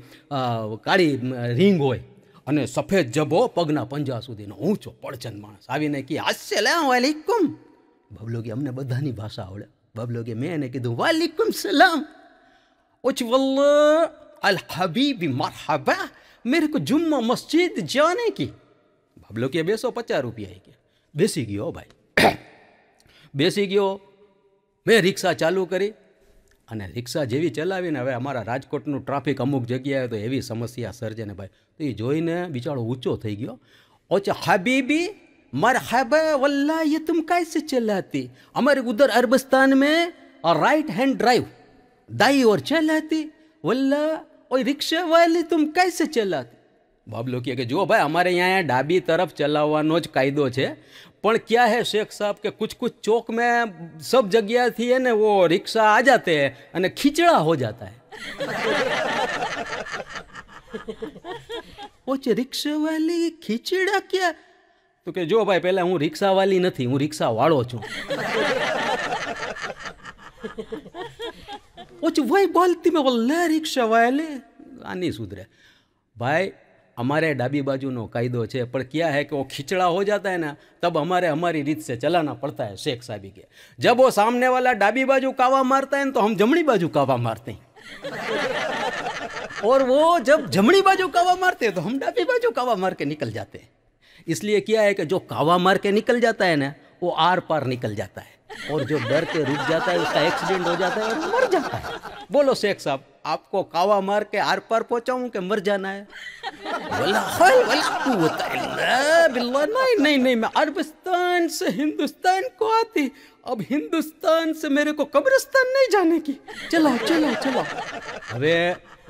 કાળી રિંગ હોય અને સફેદ જબો પગના પંજા સુધીનો ઊંચો પડચન માણસ આવીને કે હાસ્ય લે વાલિકુમ બબલો કે અમને બધાની ભાષા આવડે બબલો કે મેં એને કીધું વાલિકુમ સલામ ઓછ વલ્લ અલ હબીબી મરહબા મેરે કો જુમ્મા મસ્જિદ જાને કી બબલો કે બેસો પચાસ રૂપિયા કે બેસી ગયો ભાઈ બેસી ગયો મેં રિક્ષા ચાલુ કરી અને રિક્ષા જેવી ચલાવીને હવે અમારા રાજકોટનું ટ્રાફિક અમુક જગ્યાએ તો એવી સમસ્યા સર્જે ને ભાઈ તો એ જોઈને બિચારો ઊંચો થઈ ગયો ઓછા હાબીબી હબીબી મરહબા વલ્લા યે તુમ કૈસે ચલાતી અમારે ઉધર અરબસ્તાન મેં રાઈટ હેન્ડ ડ્રાઈવ દાઈ ઓર ચલાતી વલ્લા ઓય રિક્ષા વાલી તુમ કૈસે ચલાતી બાબલો કહે કે જુઓ ભાઈ અમારે અહીંયા ડાબી તરફ ચલાવવાનો જ કાયદો છે પણ ક્યાં હે શેખ સાહેબ કે કુછ કુછ ચોક મેં સબ જગ્યાથી હે ને વો રિક્ષા આ જાતે હે અને ખીચડા હો જાતા હે ઓચે રિક્ષાવાલી ખીચડા ક્યાં તો કે જો ભાઈ પહેલાં હું રિક્ષાવાલી નથી હું રિક્ષાવાળો છું ઓછું ભાઈ બોલતી મેં બોલે રિક્ષાવાલે આ નહીં સુધરે ભાઈ हमारे डाबी बाजू कायदो है पर क्या है कि वो खिचड़ा हो जाता है ना तब हमारे हमारी रीत से चलाना पड़ता है शेख साहब के जब वो सामने वाला डाबी बाजू कावा मारता है तो हम जमणी बाजू कावा मारते हैं और वो जब जमणी बाजू कावा मारते हैं तो हम डाबी बाजू कावा मार के निकल जाते हैं इसलिए क्या है कि जो कावा मार के निकल जाता है ना वो आर पार निकल जाता है और जो डर के रुक जाता है उसका एक्सीडेंट हो जाता है और मर जाता है बोलो शेख साहब आपको कावा मार के आर पार पहुंचाऊं के मर जाना है बोला (laughs) वला (laughs) वला बिल्ला नहीं नहीं नहीं मैं अरबस्तान से हिंदुस्तान को आती अब हिंदुस्तान से मेरे को कब्रिस्तान नहीं जाने की चलो चलो चलो હવે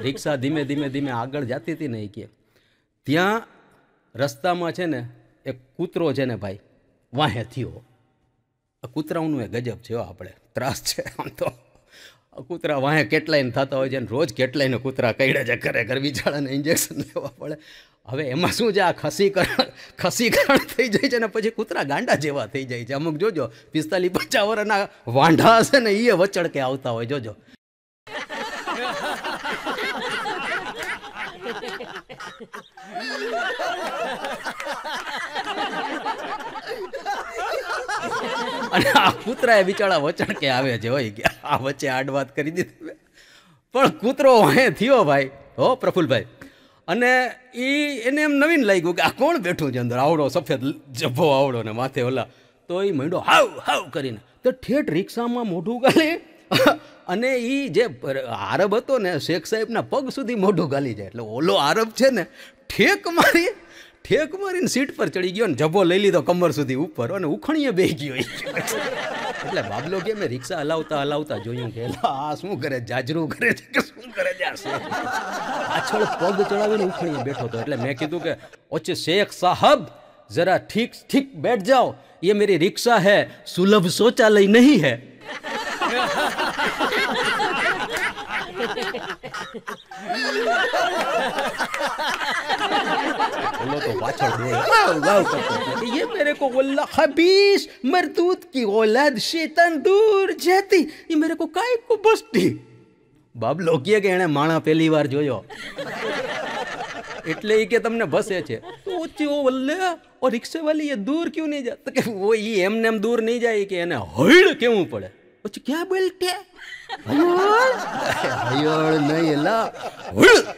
रिक्शा धीमे धीमे धीमे आगे जाती थी नहीं એ त्या रस्ता में છે ને एक कूतरो છે ને भाई वहाँ थी કૂતરાઓનું कूतरा गजब छे આપણે त्रास छे हम तो કૂતરા વાંહે કેટલાયને થતા હોય છે અને રોજ કેટલાયને કૂતરા કઈડે છે ઘરે ખરેખર બિચારાને ઇન્જેક્શન લેવા પડે હવે એમાં શું છે આ ખસીકરણ ખસીકરણ થઈ જાય છે અને પછી કૂતરા ગાંડા જેવા થઈ જાય છે અમુક જોજો પિસ્તાલીસ પચાસ વર્ષના વાંઢા હશે ને એ વચડકે આવતા હોય જોજો અને આ એ બિચારા વચણ કે આવે છે હોય કે આ વચ્ચે આડ વાત કરી દીધી પણ કૂતરો હે થયો ભાઈ હો પ્રફુલભાઈ અને એ એને એમ નવીન લાગ્યું કે આ કોણ બેઠું છે અંદર આવડો સફેદ જભ્ભો આવડો ને માથે ઓલા તો એ મંડો હાવ હાવ કરીને તો ઠેઠ રિક્ષામાં મોઢું ગાલે અને એ જે આરબ હતો ને શેખ સાહેબના પગ સુધી મોઢું ગાલી જાય એટલે ઓલો આરબ છે ને ઠેક મારી ઠેક મારીને સીટ પર ચડી ગયો અને જભો લઈ લીધો કમર સુધી ઉપર અને ઉખણીએ બે ગયો એટલે બાબલો કે મેં રિક્ષા હલાવતા હલાવતા જોયું કે આ શું કરે જાજરું કરે છે કે શું કરે છે પાછળ પગ ચડાવીને ઉખણીએ બેઠો હતો એટલે મેં કીધું કે ઓછે શેખ સાહબ જરા ઠીક ઠીક બેઠ જાઓ એ मेरी રિક્ષા है સુલભ शौचालय નહીં હે बोलो तो पाछड़ बोल ये मेरे को वल्ला खबीश मरदूत की औलाद शैतान दूर જતી એ મેરે કો કાઈ કો બસતી બાબલો કહે કે એણે માણા પહેલી વાર જોયો એટલે એ કે તમને બસે છે તો ચો વલ્લે ઓ રિક્ષા વાલી એ દૂર ક્યું નહીં જાત કે વો ઈ એમને એમ દૂર નહીં જાય કે એને હળ કેવું પડે પછી ક્યાં બોલતે હયોળ હયોળ નહીં એલા હળ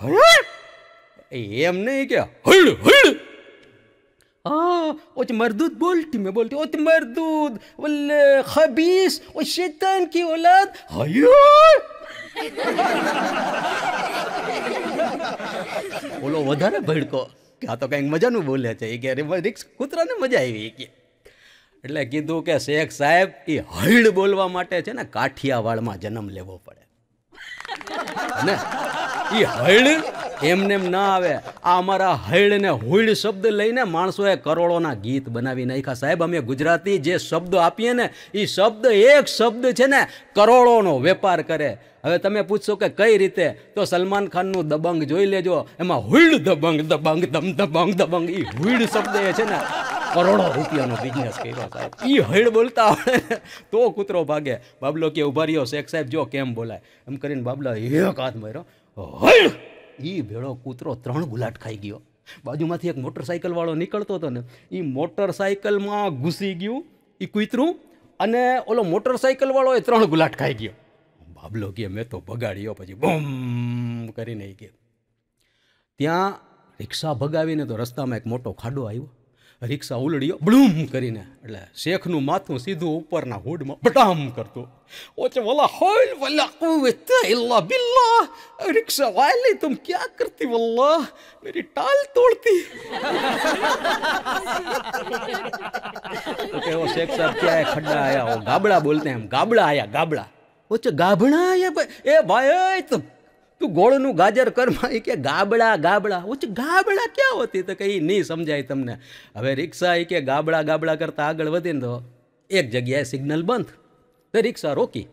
હળ એમ નહીં કે હળ હળ હા ઓચ મરદૂદ બોલતી મેં બોલતી ઓચ મરદૂદ ઓલે ખબીસ ઓ શેતાન કી ઓલાદ હયોળ ઓલો વધારે ભડકો કે આ તો કંઈક મજાનું બોલે છે એ કે રિક્સ કૂતરાને મજા આવી કે એટલે કીધું કે શેખ સાહેબ એ હૈડ બોલવા માટે છે ને કાઠિયાવાડમાં જન્મ લેવો પડે ને એ હૈડ એમને ના આવે આ અમારા હૈડ ને હુઈડ શબ્દ લઈને માણસોએ કરોડોના ગીત બનાવી નાખ્યા સાહેબ અમે ગુજરાતી જે શબ્દ આપીએ ને એ શબ્દ એક શબ્દ છે ને કરોડોનો વેપાર કરે હવે તમે પૂછશો કે કઈ રીતે તો સલમાન ખાનનું દબંગ જોઈ લેજો એમાં હુઈડ દબંગ દબંગ દમ દબંગ દબંગ એ હુઈડ શબ્દ એ છે ને કરોડો રૂપિયાનો બિઝનેસ કર્યો સાહેબ એ હૈડ બોલતા આવડે તો કૂતરો ભાગે બાબલો કે ઉભા રહ્યો શેખ સાહેબ જો કેમ બોલાય એમ કરીને બાબલો એક હાથ માર્યો હૈડ એ ભેળો કૂતરો ત્રણ ગુલાટ ખાઈ ગયો બાજુમાંથી એક વાળો નીકળતો હતો ને એ મોટરસાઇકલમાં ઘૂસી ગયું એ કૂતરું અને ઓલો મોટરસાઇકલવાળો એ ત્રણ ગુલાટ ખાઈ ગયો બાબલો કે મેં તો ભગાડ્યો પછી બમ કરીને ગયો ત્યાં રિક્ષા ભગાવીને તો રસ્તામાં એક મોટો ખાડો આવ્યો રિક્ષા ઉલડીઓ બ્લૂમ કરીને એટલે શેખનું માથું સીધું ઉપરના હૂડમાં બટામ કરતો ઓચે વલા હોલ વલા કુવત ઇલ્લા બિલ્લા રિક્ષા વાલી તુમ ક્યા કરતી વલ્લા મેરી ટાલ તોડતી ઓ શેખ સાહેબ ક્યાં ખડ્ડા આયા ઓ ગાબડા બોલતે એમ ગાબડા આયા ગાબડા ઓચે ગાબડા આયા એ ભાઈ તું તું ગોળનું ગાજર કરમાં એ કે ગાબડા ગાબડા ઓછ ગાબડા ક્યાં હોતી તો કંઈ નહીં સમજાય તમને હવે રિક્ષા એ કે ગાબડા ગાબડા કરતાં આગળ વધીને તો એક જગ્યાએ સિગ્નલ બંધ તો રિક્ષા રોકી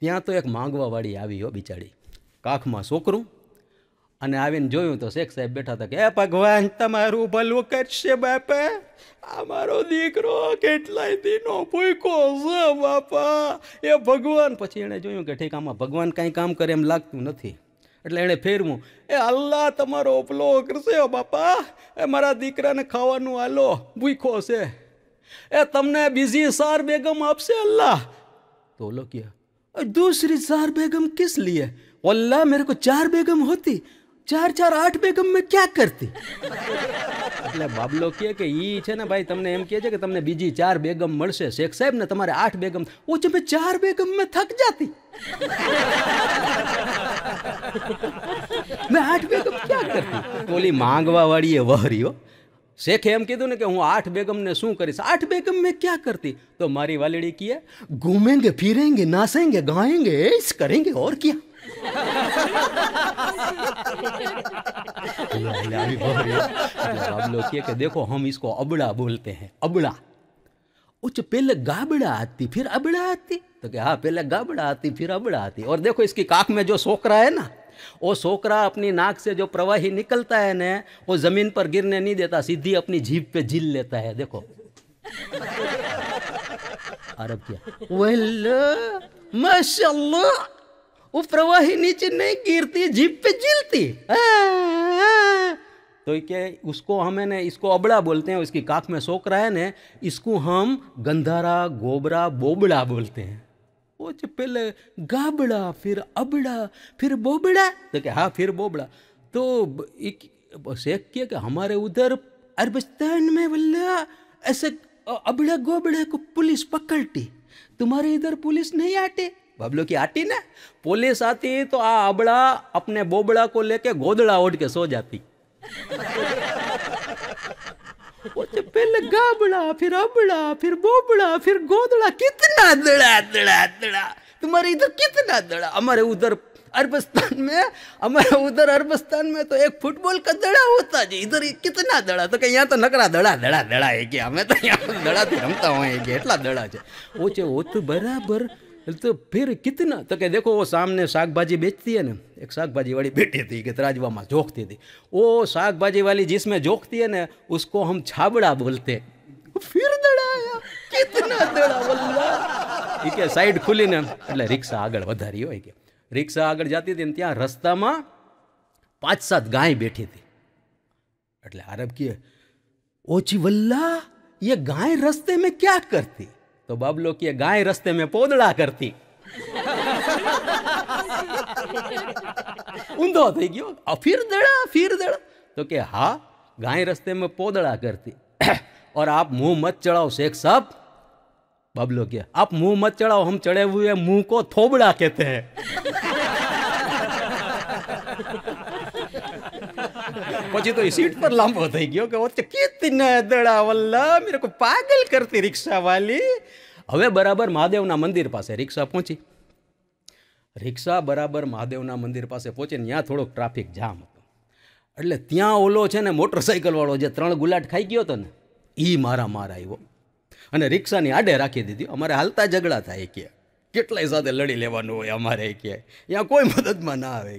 ત્યાં તો એક માંગવાવાળી આવી હો બિચારી કાખમાં છોકરું અને આવીને જોયું તો શેખ સાહેબ બેઠા હતા કે એ ભગવાન તમારું ભલું કરશે બાપા અમારો દીકરો કેટલાય દિનો ભૂખો છે બાપા એ ભગવાન પછી એણે જોયું કે ઠીક આમાં ભગવાન કાંઈ કામ કરે એમ લાગતું નથી એટલે એણે ફેરવું એ અલ્લાહ તમારો ઉપલો કરશે બાપા એ મારા દીકરાને ખાવાનું આલો ભૂખો છે એ તમને બીજી સાર બેગમ આપશે અલ્લાહ તો ઓલો ક્યાં દૂસરી સાર બેગમ કિસ લીએ અલ્લાહ મેરે કો ચાર બેગમ હોતી ચાર ચાર આઠ બેગમ મેં ક્યાં કરતી એટલે બાબલો કે કે ઈ છે ને ભાઈ તમને એમ કે છે કે તમને બીજી ચાર બેગમ મળશે શેખ સાહેબ ને તમારે આઠ બેગમ ઓછે મેં ચાર બેગમ મેં થક જાતી મેં આઠ બેગમ ક્યાં કરતી ઓલી માંગવા વાળી એ વહરીઓ શેખે એમ કીધું ને કે હું આઠ બેગમને શું કરીશ આઠ બેગમ મેં ક્યાં કરતી તો મારી વાલડી કીએ ઘૂમેંગે ફિરેંગે નાસેંગે ગાયેંગે એસ કરેંગે ઓર ક્યાં के देखो हम इसको अबड़ा बोलते हैं अबड़ा उच्च पहले गाबड़ा आती फिर अबड़ा आती तो क्या हाँ पहले गाबड़ा आती फिर अबड़ा आती और देखो इसकी काक में जो सोकरा है ना वो सोकरा अपनी नाक से जो प्रवाही निकलता है ना वो जमीन पर गिरने नहीं देता सीधी अपनी जीप पे झील लेता है देखो अरब क्या वेल माशाल्लाह वो प्रवाही नीचे नहीं गिरती जीप पे जिलती तो क्या उसको हमें ने इसको अबड़ा बोलते हैं उसकी काख में सोख रहा है ने इसको हम गंधारा गोबरा बोबड़ा बोलते हैं वो पहले गाबड़ा फिर अबड़ा फिर बोबड़ा तो क्या हाँ फिर बोबड़ा तो एक शेख किया कि हमारे उधर अरबिस्तान में बल्ला ऐसे अबड़ा गोबड़ा को पुलिस पकड़ती तुम्हारे इधर पुलिस नहीं आते बाबलो की आटी ने पुलिस आती तो आ अबड़ा अपने बोबड़ा को लेके गोदड़ा ओढ़ के सो जाती तो पहले गाबड़ा फिर अबड़ा फिर बोबड़ा फिर गोदड़ा कितना दड़ा दड़ा दड़ा तुम्हारे इधर कितना दड़ा हमारे उधर अरबस्तान में हमारे उधर अरबस्तान में तो एक फुटबॉल का दड़ा होता जी इधर कितना दड़ा तो यहाँ तो नकरा दड़ा दड़ा दड़ा है क्या हमें तो यहाँ दड़ा रमता हुआ है એટલા દડા છે ઓછે ઓત બરાબર तो फिर कितना तो कि देखो वो सामने साग भाजी बेचती है ना एक साग भाजी वाली बेटी थी कि तराजवा में जोखती थी वो साग भाजी वाली जिसमें जोखती है ना उसको हम छाबड़ा बोलते फिर दड़ा आया कितना दड़ा वल्ला એ કે સાઈડ ખુલીને એટલે રિક્ષા આગળ વધારી હોય કે રિક્ષા આગળ જતી હતી ને ત્યાં રસ્તામાં પાંચ સાત ગાય બેઠી હતી એટલે આરબ કહે ઓછી વલ્લા ये गाय रस्ते में क्या करती तो बबलो की गाय रस्ते में पोदड़ा करती ऊंधो થઈ ગયો આ ફિર દડા ફિર દડા તો કે હા ગાય में पोदड़ा करती (clears throat) और आप मुंह मत चढ़ाओ शेख साहब बबलो के आप मुंह मत चढ़ाओ हम चढ़े हुए मुंह को थोबड़ा कहते हैं પછી તો એ સીટ પર લાંબો થઈ ગયો કે ઓતે કિતના દડા વલ્લા મેરે કોઈ પાગલ કરતી રિક્ષાવાલી હવે બરાબર મહાદેવના મંદિર પાસે રિક્ષા પહોંચી રિક્ષા બરાબર મહાદેવના મંદિર પાસે પહોંચીને ત્યાં થોડોક ટ્રાફિક જામ હતો એટલે ત્યાં ઓલો છે ને મોટરસાઇકલવાળો જે ત્રણ ગુલાટ ખાઈ ગયો હતો ને એ મારા માર આવ્યો અને રિક્ષાની આડે રાખી દીધી અમારે હાલતા ઝઘડા થાય કે કેટલાય સાથે લડી લેવાનું હોય અમારે કે ત્યાં કોઈ મદદમાં ના આવે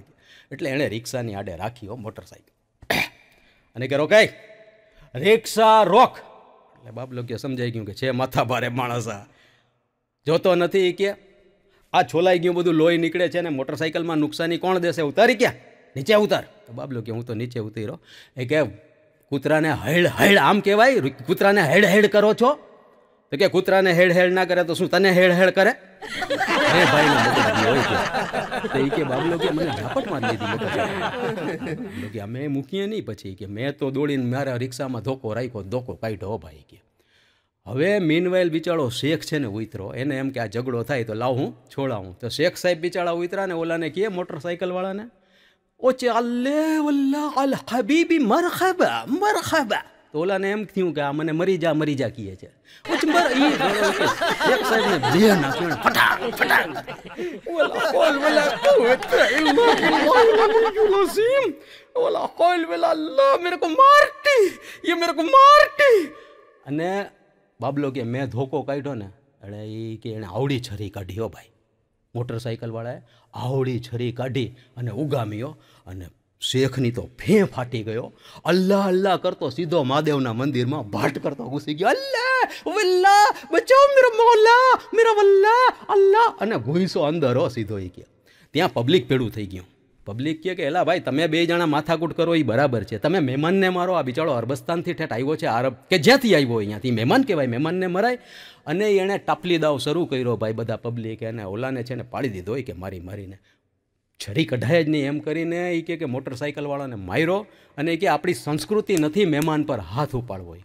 એટલે એણે રિક્ષાની આડે રાખ્યો મોટરસાઇકલ અને કે રોકાય રિક્ષા રોક એટલે બાબલો કે સમજાઈ ગયું કે છે માથા ભારે માણસ આ જોતો નથી કે આ છોલાઈ ગયું બધું લોહી નીકળે છે ને મોટરસાઇકલમાં નુકસાની કોણ દેશે ઉતારી ક્યાં નીચે ઉતાર તો બાબલો કે હું તો નીચે ઉતાર્યો એ કે કૂતરાને હેડ હેડ આમ કહેવાય કૂતરાને હેડ હેડ કરો છો તો કે કૂતરાને હેડ હેળ ના કરે તો શું તને હેડ હેળ કરે અરે ભાઈ મગજ હોય છે તો એ કે બાબલો કે મને ઝાપટ મારી દીધી મગજ કે અમે મૂકીએ નહીં પછી કે મેં તો દોડીને મારા રિક્ષામાં ધોકો રાખ્યો ધોકો કાઢ્યો ભાઈ કે હવે મીનવાઇલ બિચારો શેખ છે ને ઉતરો એને એમ કે આ ઝઘડો થાય તો લાવ હું છોડાવું તો શેખ સાહેબ બિચારા ઉતરા ને ઓલાને કહે મોટરસાઇકલવાળાને ઓચે અલ્લે વલ્લા અલ હબીબી મરહબા મરહબા તો ઓલાને એમ થયું કે આ મને મરી જા મરી જા કીએ છે ઓલા કોલ વેલા કુતરા એવું સીમ ઓલા કોલ વેલા અને બાબલો કે મેં ધોકો કાઢ્યો ને એટલે એ કે એણે આવડી છરી કાઢી હો ભાઈ મોટરસાઇકલવાળાએ આવડી છરી કાઢી અને ઉગામ્યો અને શેખની તો ફેં ફાટી ગયો અલ્લાહ અલ્લાહ કરતો સીધો મહાદેવના મંદિરમાં ભાટ કરતો ઘૂસી ગયો અલ્લાહ વલ્લા બચાવ મેરો મોલા મેરો વલ્લા અલ્લાહ અને ભૂઈસો અંદર હો સીધો એ ગયા ત્યાં પબ્લિક ભેડું થઈ ગયું પબ્લિક કહે કે એલા ભાઈ તમે બે જણા માથાકૂટ કરો એ બરાબર છે તમે મહેમાનને મારો આ બિચારો અરબસ્તાનથી ઠેઠ આવ્યો છે આરબ કે જ્યાંથી આવ્યો અહીંયાથી મહેમાન કહેવાય મહેમાનને મરાય અને એણે ટાપલી દાવ શરૂ કર્યો ભાઈ બધા પબ્લિક એને ઓલાને છે ને પાડી દીધો હોય કે મારી મારીને છરી કઢાય જ નહીં એમ કરીને એ કે કે મોટરસાઇકલવાળાને માર્યો અને કે આપણી સંસ્કૃતિ નથી મહેમાન પર હાથ ઉપાડવો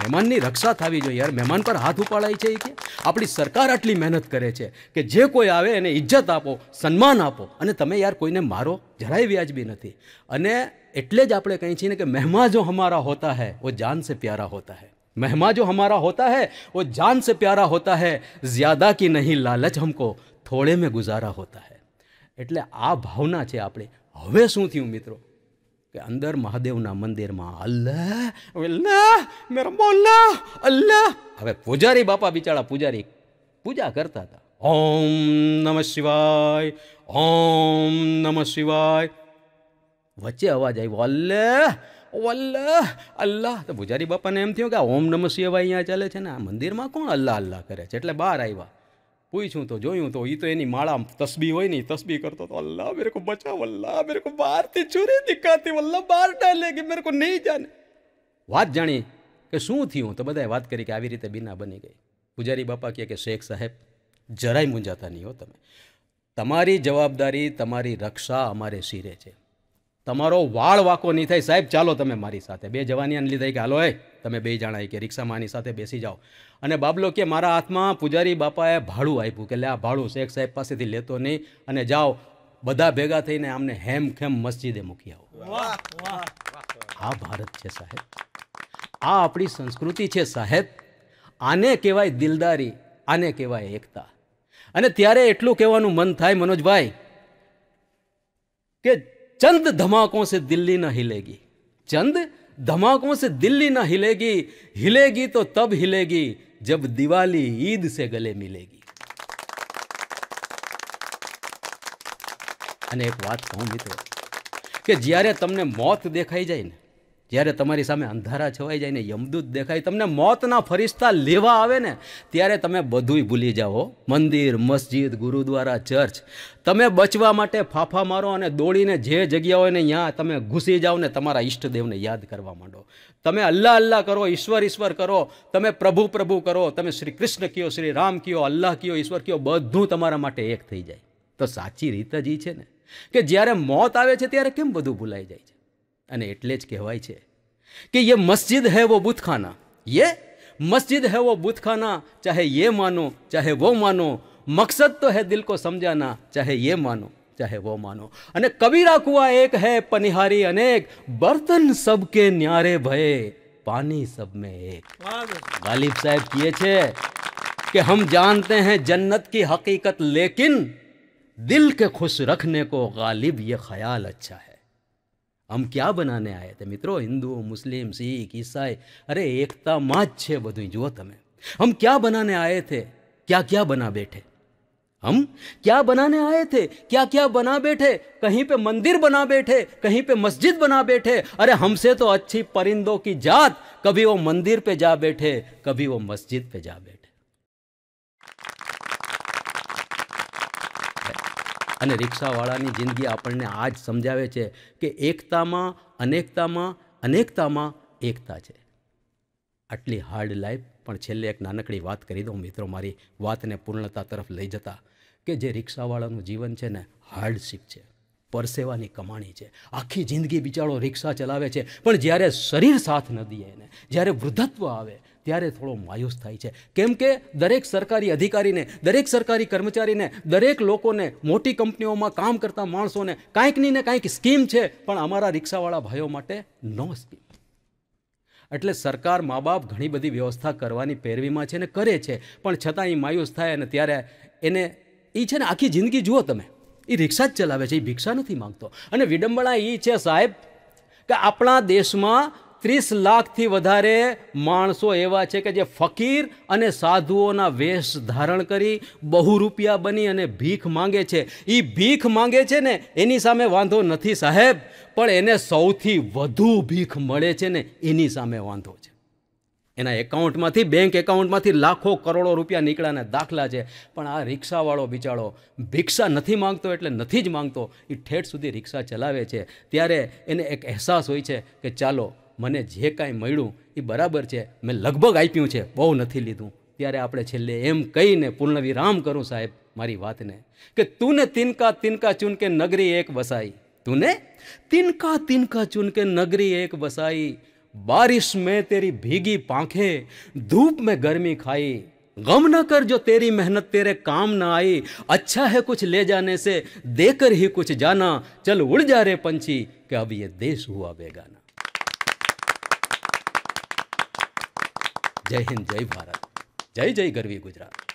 મહેમાનની રક્ષા થવી જોઈએ યાર મહેમાન પર હાથ ઉપાડાય છે એ કે આપણી સરકાર આટલી મહેનત કરે છે કે જે કોઈ આવે એને ઇજ્જત આપો સન્માન આપો અને તમે યાર કોઈને મારો જરાય વ્યાજબી નથી અને એટલે જ આપણે કહીએ છીએ ને કે મહેમા જો અમારા હોતા હૈ વો જાન સે પ્યારા હોતા હૈ મહેમા જો હમારા હોતા હૈ વો જાન સે પ્યારા હોતા હૈ જ્યાદા કી નહીં લાલચ હમકો થોડે મેં ગુજારા હોતા હૈ એટલે આ ભાવના છે આપણે હવે શું થયું મિત્રો કે અંદર મહાદેવના મંદિરમાં અલ્લાહ અલ્લાહ મેરા મોલ્લા અલ્લાહ હવે પૂજારી બાપા બિચારા પૂજારી પૂજા કરતા હતા ઓમ નમ શિવાય ઓમ નમ શિવાય વચ્ચે અવાજ આવ્યો અલ્લાહ અલ્લાહ અલ્લાહ તો પૂજારી બાપાને એમ થયું કે ઓમ નમ શિવાય અહીંયા ચાલે છે ને આ મંદિરમાં કોણ અલ્લાહ અલ્લાહ કરે છે એટલે બહાર આવ્યા પૂછ્યું તો જોયું તો એ તો એની માળા તસબી હોય ને તસબી કરતો તો અલ્લાહ મેરે કો બચાવ અલ્લાહ મેરે કો બહાર થી છુરી દિખાતી અલ્લાહ બહાર ડાલેગી મેરે કો નહીં જાને વાત જાણી કે શું થયું તો બધાએ વાત કરી કે આવી રીતે બીના બની ગઈ પૂજારી બાપા કહે કે શેખ સાહેબ જરાય મૂંઝાતા નહીં હો તમે તમારી જવાબદારી તમારી રક્ષા અમારે શિરે છે તમારો વાળ વાકો નહીં થાય સાહેબ ચાલો તમે મારી સાથે બે જવાનિયાને લીધા કે હાલો એ તમે બે જણા કે રિક્ષામાં આની સાથે બેસી જાઓ અને બાબલો કે મારા હાથમાં પૂજારી બાપાએ ભાડું આપ્યું કે લે આ ભાડું શેખ સાહેબ પાસેથી લેતો નહીં અને જાઓ બધા ભેગા થઈને આમને હેમ ખેમ મસ્જિદે મૂકી આવો આ ભારત છે સાહેબ આ આપણી સંસ્કૃતિ છે સાહેબ આને કહેવાય દિલદારી આને કહેવાય એકતા અને ત્યારે એટલું કહેવાનું મન થાય મનોજભાઈ કે ચંદ ધમાકો से दिल्ली ना હિલેગી ચંદ ધમાકો से દિલ્હી ना હિલેગી હિલેગી તો તબ હિલેગી जब दिवाली ईद से गले मिलेगी અને એક વાત કહું મિત્રો કે જ્યારે તમને મોત દેખાઈ જાય ને જ્યારે તમારી સામે અંધારા છવાઈ જાય ને યમદૂત દેખાય તમને મોતના ફરિશ્તા લેવા આવે ને ત્યારે તમે બધુંય ભૂલી જાઓ મંદિર મસ્જિદ ગુરુદ્વારા ચર્ચ તમે બચવા માટે ફાફા મારો અને દોડીને જે જગ્યા હોય ને ત્યાં તમે ઘૂસી જાઓ ને તમારા ઈષ્ટદેવને યાદ કરવા માંડો તમે અલ્લાહ અલ્લાહ કરો ઈશ્વર ઈશ્વર કરો તમે પ્રભુ પ્રભુ કરો તમે શ્રી કૃષ્ણ કયો શ્રી રામ કયો અલ્લાહ કયો ઈશ્વર કયો બધું તમારા માટે એક થઈ જાય તો સાચી રીત જ એ છે ને કે જ્યારે મોત આવે છે ત્યારે કેમ બધું ભૂલાઈ જાય છે અને એટલે જ કહેવાય છે કે ये મસ્જિદ હૈ વો बुत खाना મસ્જિદ હૈ વો वो ચાહે खाना માનો ચાહે વો માનો મકસદ તો मकसद દિલ है दिल को समझाना चाहे ये मानो चाहे અને કબીરા કુવા એક હે પનિહારી અનેક બર્તન સબકે ન્યારે ભય પાણી સબ મેં એક ગાલિબ સાહેબ કહે છે કે હમ જાનતે હૈ જન્નત કી હકીકત લેકિન દિલ કે ખુશ રખને કો ગાલિબ યે ખ્યાલ અચ્છા હૈ हम क्या बनाने आए थे मित्रों हिंदू मुस्लिम सिख ईसाई अरे एकता माँ छे बधु जुओ तमें हम क्या बनाने आए थे क्या क्या बना बैठे हम क्या बनाने आए थे क्या क्या बना बैठे कहीं पे मंदिर बना बैठे कहीं पे मस्जिद बना बैठे अरे हमसे तो अच्छी परिंदों की जात कभी वो मंदिर पे जा बैठे कभी वो मस्जिद पे जा बैठे અને રિક્ષાવાળાની જિંદગી આપણને આ જ સમજાવે છે કે એકતામાં અનેકતામાં અનેકતામાં એકતા છે આટલી હાર્ડ લાઈફ પણ છેલ્લે એક નાનકડી વાત કરી દઉં મિત્રો મારી વાતને પૂર્ણતા તરફ લઈ જતા કે જે રિક્ષાવાળાનું જીવન છે ને હાર્ડશીપ છે પરસેવાની કમાણી છે આખી જિંદગી બિચારો રિક્ષા ચલાવે છે પણ જ્યારે શરીર સાથ ન દે એને જ્યારે વૃદ્ધત્વ આવે ત્યારે થોડો માયુસ થાય છે કેમ કે દરેક સરકારી અધિકારીને દરેક સરકારી કર્મચારીને દરેક લોકોને મોટી કંપનીઓમાં કામ કરતા માણસોને કાંઈકની ને કાંઈક સ્કીમ છે પણ અમારા રિક્ષાવાળા ભાઈઓ માટે નો સ્કીમ એટલે સરકાર મા બાપ ઘણી બધી વ્યવસ્થા કરવાની પેરવીમાં છે ને કરે છે પણ છતાં એ માયુસ થાય અને ત્યારે એને એ છે ને આખી જિંદગી જુઓ તમે એ રિક્ષા જ ચલાવે છે એ ભિક્ષા નથી માગતો અને વિડંબણા એ છે સાહેબ કે આપણા દેશમાં ત્રીસ લાખથી વધારે માણસો એવા છે કે જે ફકીર અને સાધુઓના વેશ ધારણ કરી બહુ રૂપિયા બની અને ભીખ માંગે છે એ ભીખ માંગે છે ને એની સામે વાંધો નથી સાહેબ પણ એને સૌથી વધુ ભીખ મળે છે ને એની સામે વાંધો છે એના એકાઉન્ટમાંથી બેંક એકાઉન્ટમાંથી લાખો કરોડો રૂપિયા નીકળ્યાના દાખલા છે પણ આ રિક્ષાવાળો બિચારો ભિક્ષા નથી માંગતો એટલે નથી જ માંગતો એ ઠેઠ સુધી રિક્ષા ચલાવે છે ત્યારે એને એક અહેસાસ હોય છે કે ચાલો મને જે કાંઈ મળ્યું એ બરાબર છે મેં લગભગ આપ્યું છે બહુ નથી લીધું ત્યારે આપણે છેલ્લે એમ કહીને પૂર્ણ વિરામ કરું સાહેબ મારી વાતને કે તુને તિનકા તિનકા ચૂનકે નગરી એક વસાઈ તુને તિનકા તિનકા ચૂનકે નગરી એક વસાઈ બારિશ મેં તેરી ભીગી પાંખે ધૂપ મેં ગરમી ખાઈ ગમ ન કર જો તેરી મહેનત તેરે કામ ના આઈ અચ્છા હે કુછ લે જાને સે देकर ही कुछ जाना चल उड़ जा रे પંછી કે અબ યે देश हुआ बेगाना જય હિન્દ જય ભારત જય જય ગરવી ગુજરાત